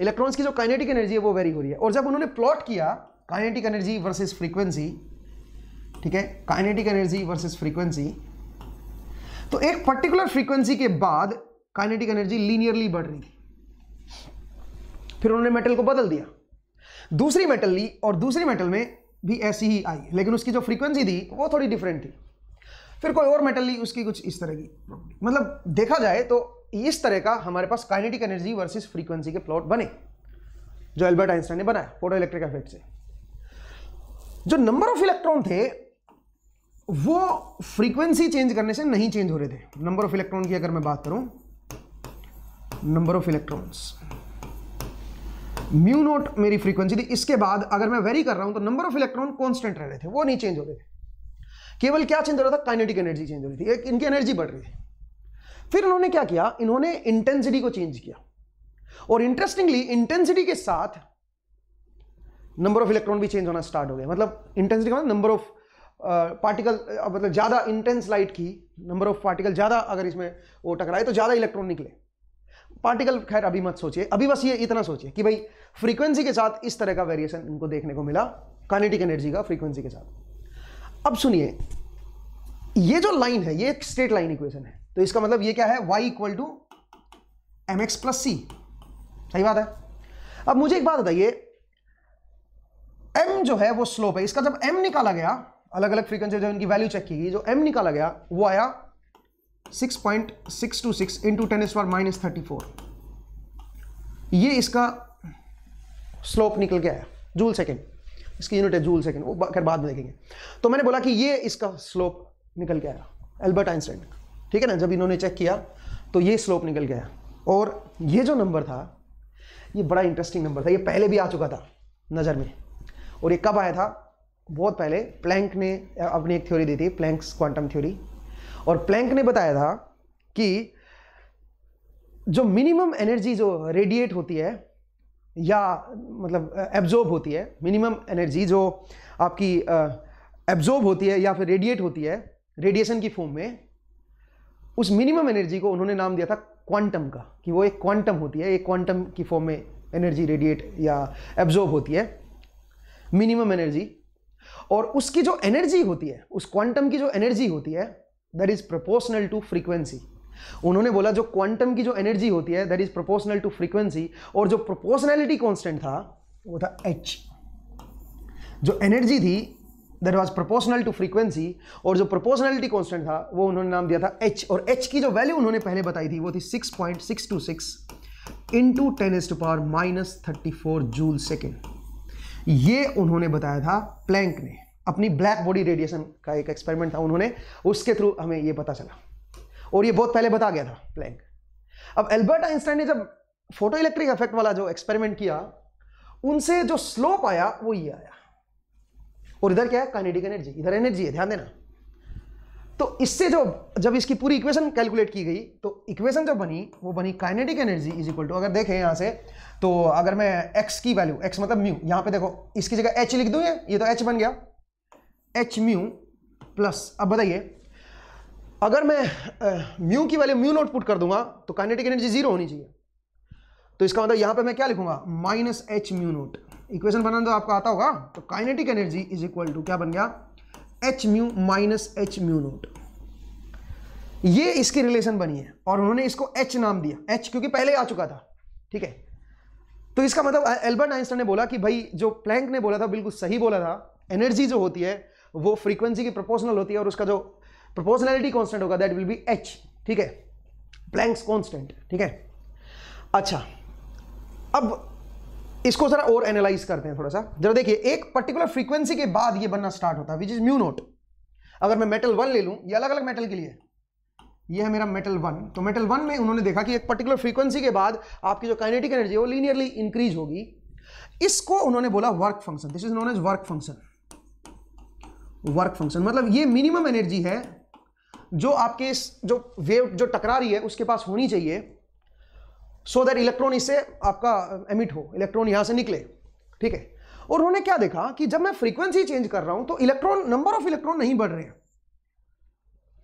इलेक्ट्रॉन्स की जो काइनेटिक एनर्जी है वो वेरी हो रही है और जब उन्होंने प्लॉट किया काइनेटिक एनर्जी वर्सेस फ्रीक्वेंसी ठीक है काइनेटिक एनर्जी वर्सेस फ्रीक्वेंसी तो एक पर्टिकुलर फ्रीक्वेंसी के बाद काइनेटिक एनर्जी लीनियरली बढ़ रही थी फिर उन्होंने मेटल को बदल दिया दूसरी मेटल ली और दूसरी मेटल में भी ऐसी ही आई लेकिन उसकी जो फ्रीक्वेंसी थी वो थोड़ी डिफरेंट थी फिर कोई और मेटल ली उसकी कुछ इस तरह की मतलब देखा जाए तो इस तरह का हमारे पास काइनेटिक एनर्जी वर्सेस फ्रीक्वेंसी के प्लॉट बने जो एल्बर्ट आइंस्टाइन ने बनाया फोटो इलेक्ट्रिक इफेक्ट से जो नंबर ऑफ इलेक्ट्रॉन थे वो फ्रीक्वेंसी चेंज करने से नहीं चेंज हो रहे थे नंबर ऑफ इलेक्ट्रॉन की अगर मैं बात करूं number of electrons mu naught मेरी फ्रीक्वेंसी थी इसके बाद अगर मैं वेरी कर रहा हूं तो नंबर ऑफ इलेक्ट्रॉन कॉन्स्टेंट रह रहे थे वो नहीं चेंज हो रहे थे केवल क्या चेंज हो रहा था काइनेटिक एनर्जी चेंज हो रही थी एक इनकी एनर्जी बढ़ रही थी फिर इन्होंने क्या किया इन्होंने इंटेंसिटी को चेंज किया और इंटरेस्टिंगली इंटेंसिटी के साथ नंबर ऑफ इलेक्ट्रॉन भी चेंज होना स्टार्ट हो गया मतलब इंटेंसिटी का नंबर ऑफ पार्टिकल मतलब ज़्यादा इंटेंस लाइट की नंबर ऑफ पार्टिकल ज़्यादा अगर इसमें वो टकराए तो ज़्यादा इलेक्ट्रॉन निकले पार्टिकल खैर अभी मत सोचिए अभी बस ये इतना सोचिए कि भाई फ्रीक्वेंसी के साथ इस तरह का वेरिएशन इनको देखने को मिला कानेटिक एनर्जी का फ्रीक्वेंसी के साथ अब सुनिए ये जो लाइन है ये एक स्ट्रेट लाइन इक्वेशन है तो इसका मतलब ये क्या है y equal to m x plus c सही बात है अब मुझे एक बात बताइए एम जो है वो स्लोप है इसका जब एम निकाला गया अलग अलग फ्रीक्वेंसी जो इनकी वैल्यू चेक की गई जो एम निकाला गया वो आया six point six two six into ten square minus thirty four ये इसका स्लोप निकल गया है जूल सेकेंड इसकी यूनिट है जूल सेकेंड वो खैर बाद में देखेंगे तो मैंने बोला कि ये इसका स्लोप निकल गया एल्बर्ट आइंस्टाइन ठीक है ना जब इन्होंने चेक किया तो ये स्लोप निकल गया और ये जो नंबर था ये बड़ा इंटरेस्टिंग नंबर था ये पहले भी आ चुका था नज़र में और ये कब आया था बहुत पहले प्लैंक ने अपनी एक थ्योरी दी थी प्लैंक्स क्वांटम थ्योरी और प्लैंक ने बताया था कि जो मिनिमम एनर्जी जो रेडिएट होती है या मतलब एब्जॉर्ब होती है मिनिमम एनर्जी जो आपकी एब्जॉर्ब होती है या फिर रेडिएट होती है रेडिएशन की फॉर्म में उस मिनिमम एनर्जी को उन्होंने नाम दिया था क्वांटम का कि वो एक क्वांटम होती है एक क्वांटम की फॉर्म में एनर्जी रेडिएट या एब्जॉर्ब होती है मिनिमम एनर्जी और उसकी जो एनर्जी होती है उस क्वांटम की जो एनर्जी होती है that is proportional to frequency उन्होंने बोला जो क्वांटम की जो एनर्जी होती है that is proportional to frequency और जो प्रोपोर्शनैलिटी कॉन्स्टेंट था वो था एच जो एनर्जी थी that was proportional to frequency और जो प्रोपोर्शनैलिटी कॉन्स्टेंट था वो उन्होंने नाम दिया था एच और एच की जो वैल्यू उन्होंने पहले बताई थी वो थी six point six two six into ten is to power minus thirty four joule second ये उन्होंने बताया था प्लैंक ने अपनी ब्लैक बॉडी रेडिएशन का एक एक्सपेरिमेंट था उन्होंने उसके थ्रू हमें ये पता चला और ये बहुत पहले बता गया था प्लैंक अब एल्बर्ट आइंस्टाइन ने जब फोटो इलेक्ट्रिक इफेक्ट वाला जो एक्सपेरिमेंट किया उनसे जो स्लोप आया वो ये आया और इधर क्या है काइनेटिक एनर्जी इधर एनर्जी है ध्यान देना तो इससे जो जब इसकी पूरी इक्वेशन कैलकुलेट की गई तो इक्वेशन जो बनी वो बनी kinetic energy is equal to अगर देखें यहाँ से तो अगर मैं एक्स की वैल्यू एक्स मतलब म्यू यहाँ पे देखो इसकी जगह एच लिख दूँ ये तो एच बन गया एच म्यू प्लस अब बताइए अगर मैं म्यू की वैल्यू म्यू नोट पुट कर दूंगा तो काइनेटिक एनर्जी जीरो होनी चाहिए तो इसका मतलब यहां पे मैं क्या लिखूंगा minus h mu naught equation बनाना तो आपको आता होगा तो kinetic energy is equal to क्या बन गया h mu minus h mu naught ये इसकी रिलेशन बनी है और उन्होंने इसको एच नाम दिया एच क्योंकि पहले आ चुका था ठीक है तो इसका मतलब एल्बर्ट आइंस्टाइन ने बोला कि भाई जो प्लैंक ने बोला था बिल्कुल सही बोला था एनर्जी जो होती है वो फ्रीक्वेंसी की प्रोपोर्शनल होती है और उसका जो प्रोपोर्शनैलिटी कॉन्स्टेंट होगा दैट विल बी एच ठीक है प्लैंक्स कॉन्स्टेंट ठीक है अच्छा अब इसको जरा और एनालाइज करते हैं थोड़ा सा जरा देखिए एक पर्टिकुलर फ्रीक्वेंसी के बाद ये बनना स्टार्ट होता है विच इज म्यू नोट अगर मैं मेटल वन ले लूँ ये अलग अलग मेटल के लिए ये है मेरा मेटल वन तो मेटल वन में उन्होंने देखा कि एक पर्टिकुलर फ्रीक्वेंसी के बाद आपकी जो काइनेटिक एनर्जी है वो लीनियरली इंक्रीज होगी इसको उन्होंने बोला work function this is known as work function work function मतलब ये मिनिमम एनर्जी है जो आपके इस जो वेव जो टकरा रही है उसके पास होनी चाहिए सो दैट इलेक्ट्रॉन इससे आपका एमिट uh, हो इलेक्ट्रॉन यहां से निकले ठीक है और उन्होंने क्या देखा कि जब मैं फ्रीक्वेंसी चेंज कर रहा हूं तो इलेक्ट्रॉन नंबर ऑफ इलेक्ट्रॉन नहीं बढ़ रहे हैं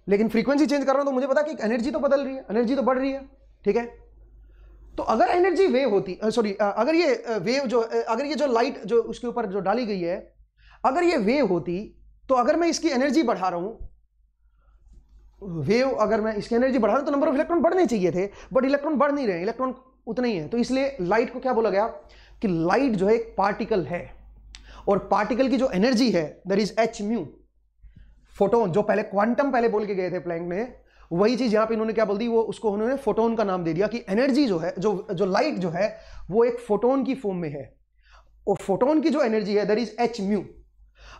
लेकिन फ्रीक्वेंसी चेंज कर रहा हूं तो मुझे पता कि एनर्जी तो बदल रही है एनर्जी तो बढ़ रही है ठीक है तो अगर एनर्जी वेव होती सॉरी uh, uh, अगर ये वेव जो अगर ये जो लाइट जो उसके ऊपर जो डाली गई है अगर ये वेव होती तो अगर मैं इसकी एनर्जी बढ़ा रहा हूं वेव अगर मैं इसकी एनर्जी बढ़ा रहा हूं तो नंबर ऑफ इलेक्ट्रॉन बढ़ने चाहिए थे बट इलेक्ट्रॉन बढ़ नहीं रहे इलेक्ट्रॉन उतने ही है तो इसलिए लाइट को क्या बोला गया कि लाइट जो है एक पार्टिकल है और पार्टिकल की जो एनर्जी है there is h mu photon जो पहले क्वांटम पहले बोल के गए थे प्लैंक ने वही चीज यहां पे इन्होंने क्या बोल दी वो उसको उन्होंने फोटोन का नाम दे दिया कि एनर्जी जो है जो जो लाइट जो है वो एक फोटोन की फॉर्म में है और फोटोन की जो एनर्जी है दर इज एच म्यू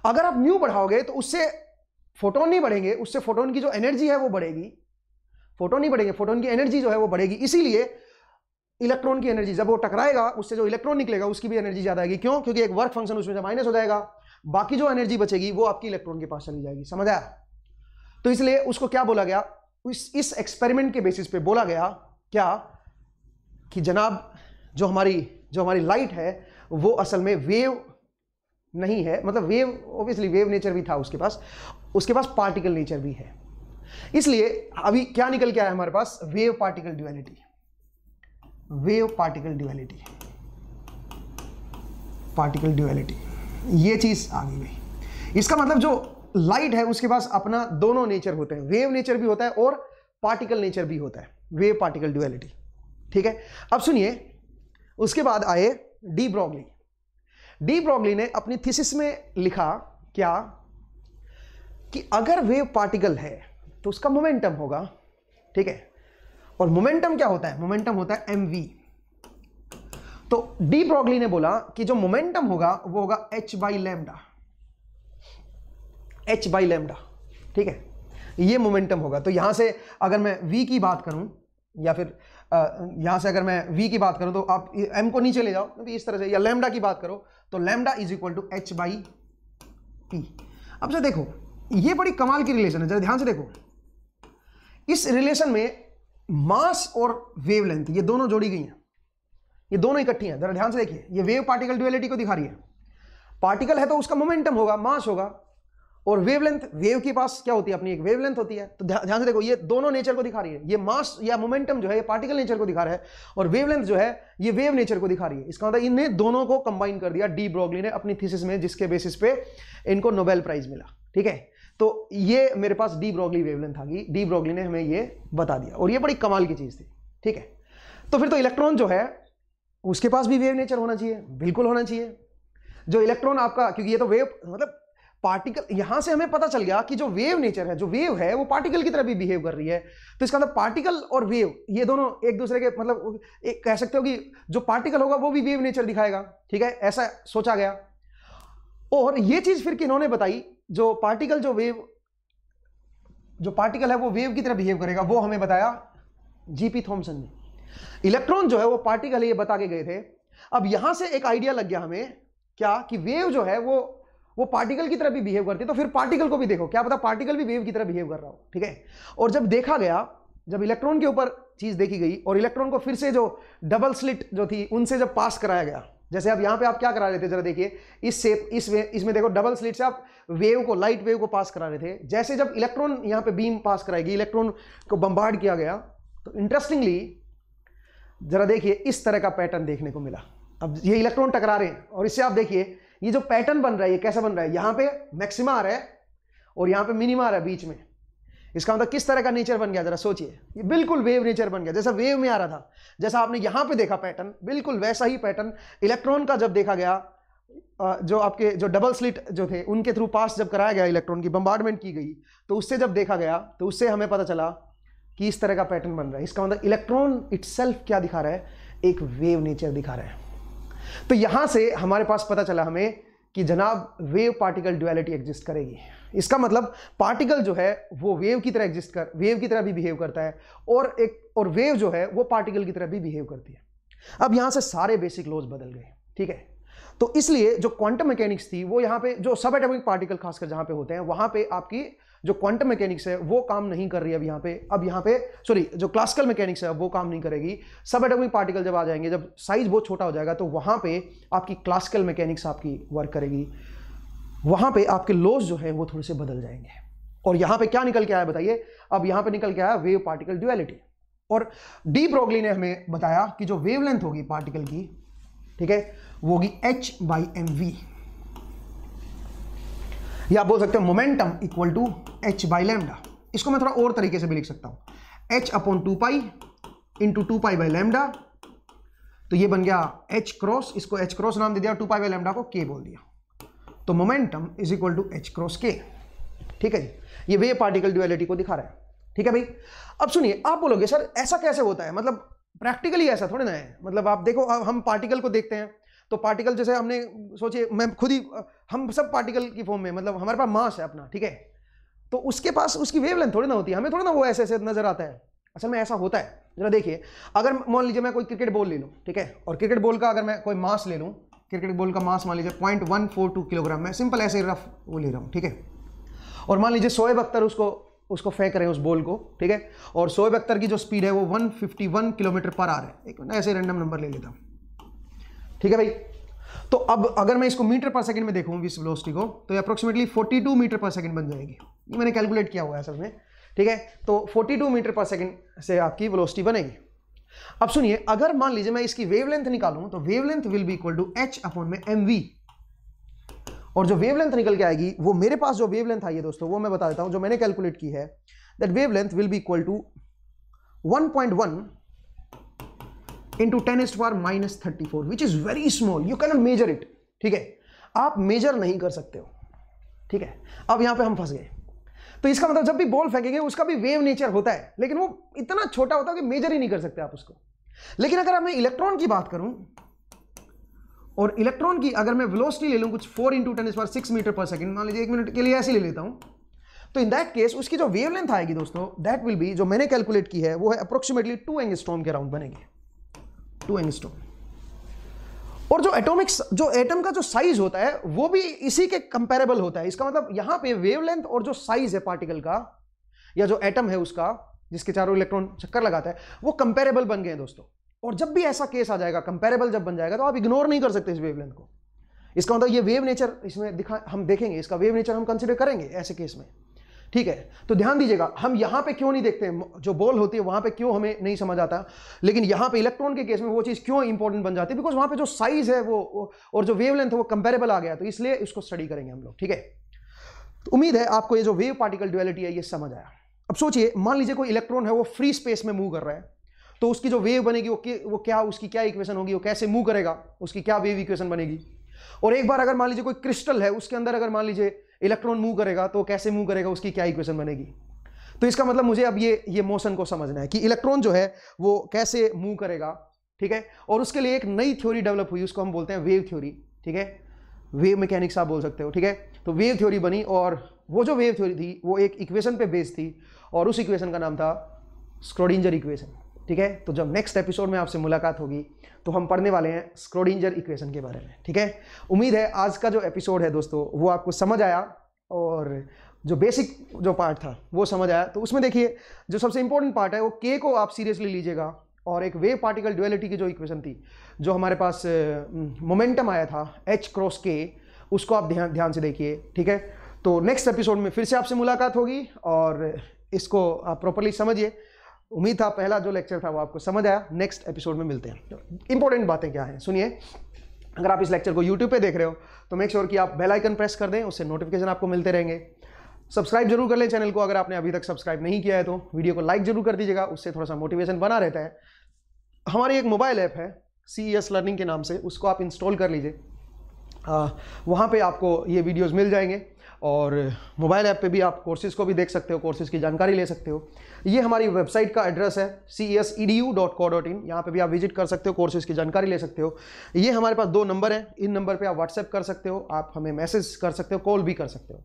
अगर आप म्यू बढ़ाओगे तो उससे फोटोन नहीं बढ़ेंगे उससे फोटोन की जो एनर्जी है वो बढ़ेगी फोटोन नहीं बढ़ेंगे फोटोन की एनर्जी जो है वो बढ़ेगी इसीलिए इलेक्ट्रॉन की एनर्जी जब वो टकराएगा उससे जो इलेक्ट्रॉन निकलेगा उसकी भी एनर्जी ज़्यादा आएगी क्यों क्योंकि एक वर्क फंक्शन उसमें से माइनस हो जाएगा बाकी जो एनर्जी बचेगी वो आपकी इलेक्ट्रॉन के पास चली जाएगी समझ आया तो इसलिए उसको क्या बोला गया इस इस एक्सपेरिमेंट के बेसिस पे बोला गया क्या कि जनाब जो हमारी जो हमारी लाइट है वो असल में वेव नहीं है मतलब वेव ऑब्वियसली वेव नेचर भी था उसके पास उसके पास पार्टिकल नेचर भी है इसलिए अभी क्या निकल के आया हमारे पास wave particle duality wave particle duality particle duality ये चीज आ गई भाई इसका मतलब जो लाइट है उसके पास अपना दोनों नेचर होते हैं वेव नेचर भी होता है और पार्टिकल नेचर भी होता है वेव पार्टिकल ड्यूअलिटी ठीक है अब सुनिए उसके बाद आए डी ब्रॉगली डी ब्रॉगली ने अपनी थीसिस में लिखा क्या कि अगर वेव पार्टिकल है तो उसका मोमेंटम होगा ठीक है और मोमेंटम क्या होता है मोमेंटम होता है एम तो डी ब्रॉगली ने बोला कि जो मोमेंटम होगा वो होगा h by lambda h by lambda ठीक है ये मोमेंटम होगा तो यहां से अगर मैं वी की बात करूं या फिर यहां से अगर मैं वी की बात करूं तो आप एम को नीचे ले जाओ तो इस तरह से या लेमडा की बात करो तो lambda is equal to h by p अब सर देखो ये बड़ी कमाल की रिलेशन है जरा ध्यान से देखो इस रिलेशन में मास और वेवलेंथ ये दोनों जोड़ी गई हैं ये दोनों इकट्ठी हैं जरा ध्यान से देखिए ये वेव पार्टिकल ड्यूएलिटी को दिखा रही है पार्टिकल है तो उसका मोमेंटम होगा मास होगा और वेवलेंथ वेव के पास क्या होती है अपनी एक वेवलेंथ होती है तो ध्यान से देखो ये दोनों नेचर को दिखा रही है ये मास या मोमेंटम जो है ये पार्टिकल नेचर को दिखा रहा है और वेवलेंथ जो है ये वेव नेचर को दिखा रही है इसका मतलब इनने दोनों को कंबाइन कर दिया डी ब्रोगली ने अपनी थीसिस में जिसके बेसिस पे इनको नोबेल प्राइज मिला ठीक है तो ये मेरे पास डी ब्रोगली वेवलेंथ आ गई डी ब्रोगली ने हमें ये बता दिया और ये बड़ी कमाल की चीज़ थी ठीक है तो फिर तो इलेक्ट्रॉन जो है उसके पास भी वेव नेचर होना चाहिए बिल्कुल होना चाहिए जो इलेक्ट्रॉन आपका क्योंकि ये तो वेव मतलब पार्टिकल यहां से हमें पता चल गया कि जो वेव नेचर है जो वेव है वो पार्टिकल की तरह भी बिहेव कर रही है तो इसका मतलब पार्टिकल और वेव ये दोनों एक दूसरे के मतलब एक कह सकते हो कि जो पार्टिकल होगा वो भी वेव नेचर दिखाएगा ठीक है ऐसा सोचा गया और ये चीज फिर किन्होंने बताई जो पार्टिकल जो वेव जो पार्टिकल है वो वेव की तरह बिहेव करेगा वो हमें बताया जीपी थॉम्सन ने इलेक्ट्रॉन जो है वो पार्टिकल ये बता के गए थे अब यहां से एक आइडिया लग गया हमें क्या कि वेव जो है वो वो पार्टिकल की तरह भी बिहेव करती है तो फिर पार्टिकल को भी देखो क्या पता पार्टिकल भी वेव की तरह बिहेव कर रहा हो ठीक है और जब देखा गया जब इलेक्ट्रॉन के ऊपर चीज देखी गई और इलेक्ट्रॉन को फिर से जो डबल स्लिट जो थी उनसे जब पास कराया गया जैसे आप यहां पे आप क्या करा रहे थे जरा देखिए इस शेप इस वे इसमें देखो डबल स्लिट से आप वेव को लाइट वेव को पास करा रहे थे जैसे जब इलेक्ट्रॉन यहां पे बीम पास कराएगी इलेक्ट्रॉन को बम्बार्ड किया गया तो इंटरेस्टिंगली जरा देखिए इस तरह का पैटर्न देखने को मिला अब ये इलेक्ट्रॉन टकरा रहे हैं और इससे आप देखिए ये जो पैटर्न बन रहा है ये कैसा बन रहा है यहाँ पे मैक्सिमा आ रहा है और यहां पे मिनिमा आ रहा है बीच में इसका मतलब किस तरह का नेचर बन गया जरा सोचिए ये बिल्कुल वेव नेचर बन गया जैसा वेव में आ रहा था जैसा आपने यहां पे देखा पैटर्न बिल्कुल वैसा ही पैटर्न इलेक्ट्रॉन का जब देखा गया जो आपके जो डबल स्लिट जो थे उनके थ्रू पास जब कराया गया इलेक्ट्रॉन की बम्बार्डमेंट की गई तो उससे जब देखा गया तो उससे हमें पता चला कि इस तरह का पैटर्न बन रहा है इसका मतलब इलेक्ट्रॉन इट्सेल्फ क्या दिखा रहा है एक वेव नेचर दिखा रहा है तो यहां से हमारे पास पता चला हमें कि जनाब वेव पार्टिकल ड्युअलिटी एग्जिस्ट करेगी इसका मतलब पार्टिकल जो है वो वेव की तरह एग्जिस्ट कर वेव की तरह भी बिहेव करता है और एक और वेव जो है वो पार्टिकल की तरह भी बिहेव करती है अब यहां से सारे बेसिक लॉज बदल गए ठीक है तो इसलिए जो क्वांटम मैकेनिक्स थी वो यहां पे जो सब एटॉमिक पार्टिकल खासकर जहां पे होते हैं वहां पे आपकी जो क्वांटम मैकेनिक्स है वो काम नहीं कर रही है अब यहाँ पे अब यहाँ पे सॉरी जो क्लासिकल मैकेनिक्स है वो काम नहीं करेगी सब एटॉमिक पार्टिकल जब आ जाएंगे जब साइज बहुत छोटा हो जाएगा तो वहाँ पे आपकी क्लासिकल मैकेनिक्स आपकी वर्क करेगी वहाँ पे आपके लॉज जो है वो थोड़े से बदल जाएंगे और यहाँ पे क्या निकल के आया बताइए अब यहाँ पे निकल के आया वेव पार्टिकल ड्यूएलिटी और डी ब्रोगली ने हमें बताया कि जो लेंथ होगी पार्टिकल की ठीक है वो होगी एच बाई एम वी या बोल सकते हैं momentum equal to h by lambda इसको मैं थोड़ा और तरीके से भी लिख सकता हूं h upon two pi into two pi by lambda तो ये बन गया एच क्रॉस इसको एच क्रॉस नाम दे दिया टू पाई बाई लेमडा को के बोल दिया तो momentum is equal to h cross k ठीक है जी ये वे पार्टिकल ड्यूएलिटी को दिखा रहा है ठीक है भाई अब सुनिए आप बोलोगे सर ऐसा कैसे होता है मतलब प्रैक्टिकली ऐसा थोड़े ना है मतलब आप देखो हम पार्टिकल को देखते हैं तो पार्टिकल जैसे हमने सोचे मैं खुद ही हम सब पार्टिकल की फॉर्म में मतलब हमारे पास मास है अपना ठीक है तो उसके पास उसकी वेवलेंथ थोड़ी ना होती है हमें थोड़ा ना वो ऐसे ऐसे नजर आता है असल अच्छा, में ऐसा होता है जरा देखिए अगर मान लीजिए मैं कोई क्रिकेट बॉल ले लूँ ठीक है और क्रिकेट बॉल का अगर मैं कोई मास ले लूँ क्रिकेट बॉल का मास मान लीजिए point one four two kilogram मैं सिंपल ऐसे रफ वो ले रहा हूँ ठीक है और मान लीजिए सोएब अख्तर उसको उसको फेंक रहे हैं उस बॉल को ठीक है और सोएब अख्तर की जो स्पीड है वो 151 किलोमीटर पर आ रहा है एक ऐसे रैंडम नंबर ले लेता हूँ ठीक है भाई तो अब अगर मैं इसको मीटर पर सेकंड में देखूँ इस वेलोसिटी को तो ये अप्रोक्सीमेटली 42 मीटर पर सेकंड बन जाएगी ये मैंने कैलकुलेट किया हुआ है असल में ठीक है तो 42 मीटर पर सेकंड से आपकी वेलोसिटी बनेगी अब सुनिए अगर मान लीजिए मैं इसकी वेवलेंथ निकालूं तो wavelength will be equal to h upon में एम और जो वेवलेंथ निकल के आएगी वो मेरे पास जो वेवलेंथ आई है दोस्तों वो मैं बता देता हूँ जो मैंने कैलकुलेट की है that wavelength will be equal to one into ten is power minus thirty four which is very small you can measure it ठीक है आप मेजर नहीं कर सकते हो ठीक है अब यहां पे हम फंस गए तो इसका मतलब जब भी बॉल फेंकेंगे उसका भी वेव नेचर होता है लेकिन वो इतना छोटा होता है कि मेजर ही नहीं कर सकते आप उसको लेकिन अगर मैं इलेक्ट्रॉन की बात करूं और इलेक्ट्रॉन की अगर मैं वेलोसिटी ले लूं कुछ four into ten is six metre per second मान लीजिए एक मिनट के लिए ऐसे ले लेता हूं तो इन दैट केस उसकी जो वेवलेंथ आएगी दोस्तों दैट विल बी जो मैंने कैलकुलेट की है वो है अप्रोक्सीमेटली टू एंगस्ट्रॉम के अराउंड बनेगी टू एंगस्ट्रॉम और जो एटॉमिक्स जो एटम का जो साइज होता है वो भी इसी के कंपेरेबल होता है इसका मतलब यहां पे वेवलेंथ और जो साइज है पार्टिकल का या जो एटम है उसका जिसके चारों इलेक्ट्रॉन चक्कर लगाता है वो कंपेरेबल बन गए दोस्तों और जब भी ऐसा केस आ जाएगा कंपेरेबल जब बन जाएगा तो आप इग्नोर नहीं कर सकते इस वेवलेंथ को इसका मतलब ये वेव नेचर इसमें दिखा हम देखेंगे इसका वेव नेचर हम कंसिडर करेंगे ऐसे केस में ठीक है तो ध्यान दीजिएगा हम यहां पे क्यों नहीं देखते हैं जो बॉल होती है वहां पे क्यों हमें नहीं समझ आता लेकिन यहां पे इलेक्ट्रॉन के केस में वो चीज़ क्यों इंपॉर्टेंट बन जाती है बिकॉज वहां पे जो साइज है वो और जो वेव लेंथ है वो कंपेरेबल आ गया तो इसलिए इसको स्टडी करेंगे हम लोग ठीक है तो उम्मीद है आपको ये जो वेव पार्टिकल डुअलिटी है ये समझ आया अब सोचिए मान लीजिए कोई इलेक्ट्रॉन है वो फ्री स्पेस में मूव कर रहा है तो उसकी जो वेव बनेगी वो वो क्या उसकी क्या इक्वेशन होगी वो कैसे मूव करेगा उसकी क्या वेव इक्वेशन बनेगी और एक बार अगर मान लीजिए कोई क्रिस्टल है उसके अंदर अगर मान लीजिए इलेक्ट्रॉन मूव करेगा तो कैसे मूव करेगा उसकी क्या इक्वेशन बनेगी तो इसका मतलब मुझे अब ये ये मोशन को समझना है कि इलेक्ट्रॉन जो है वो कैसे मूव करेगा ठीक है और उसके लिए एक नई थ्योरी डेवलप हुई उसको हम बोलते हैं वेव थ्योरी ठीक है वेव मैकेनिक्स आप बोल सकते हो ठीक है तो वेव थ्योरी बनी और वो जो वेव थ्योरी थी वो एक इक्वेशन पे बेस्ड थी और उस इक्वेशन का नाम था स्क्रोडिंजर इक्वेशन ठीक है तो जब नेक्स्ट एपिसोड में आपसे मुलाकात होगी तो हम पढ़ने वाले हैं स्क्रोडिंजर इक्वेशन के बारे में ठीक है उम्मीद है आज का जो एपिसोड है दोस्तों वो आपको समझ आया और जो बेसिक जो पार्ट था वो समझ आया तो उसमें देखिए जो सबसे इंपॉर्टेंट पार्ट है वो के को आप सीरियसली लीजिएगा और एक वेव पार्टिकल ड्यूएलिटी की जो इक्वेशन थी जो हमारे पास मोमेंटम आया था एच क्रॉस के उसको आप ध्यान ध्यान से देखिए ठीक है तो नेक्स्ट एपिसोड में फिर से आपसे मुलाकात होगी और इसको आप प्रॉपरली समझिए उम्मीद था पहला जो लेक्चर था वो आपको समझ आया नेक्स्ट एपिसोड में मिलते हैं इंपॉर्टेंट बातें क्या हैं सुनिए अगर आप इस लेक्चर को यूट्यूब पे देख रहे हो तो मेक श्योर sure कि आप बेल आइकन प्रेस कर दें उससे नोटिफिकेशन आपको मिलते रहेंगे सब्सक्राइब जरूर कर लें चैनल को अगर आपने अभी तक सब्सक्राइब नहीं किया है तो वीडियो को लाइक जरूर कर दीजिएगा उससे थोड़ा सा मोटिवेशन बना रहता है हमारी एक मोबाइल ऐप है सी एस लर्निंग के नाम से उसको आप इंस्टॉल कर लीजिए वहाँ पे आपको ये वीडियोस मिल जाएंगे और मोबाइल ऐप पे भी आप कोर्सेज़ को भी देख सकते हो कोर्सेज़ की जानकारी ले सकते हो ये हमारी वेबसाइट का एड्रेस है C S E D U dot co dot in यहाँ पर भी आप विजिट कर सकते हो कोर्सेज की जानकारी ले सकते हो ये हमारे पास दो नंबर हैं इन नंबर पर आप व्हाट्सएप कर सकते हो आप हमें मैसेज कर सकते हो कॉल भी कर सकते हो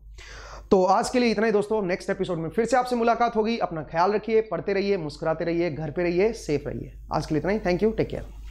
तो आज के लिए इतना ही दोस्तों नेक्स्ट एपिसोड में फिर से आपसे मुलाकात होगी अपना ख्याल रखिए पढ़ते रहिए मुस्कुराते रहिए घर पे रहिए सेफ रहिए आज के लिए इतना ही थैंक यू टेक केयर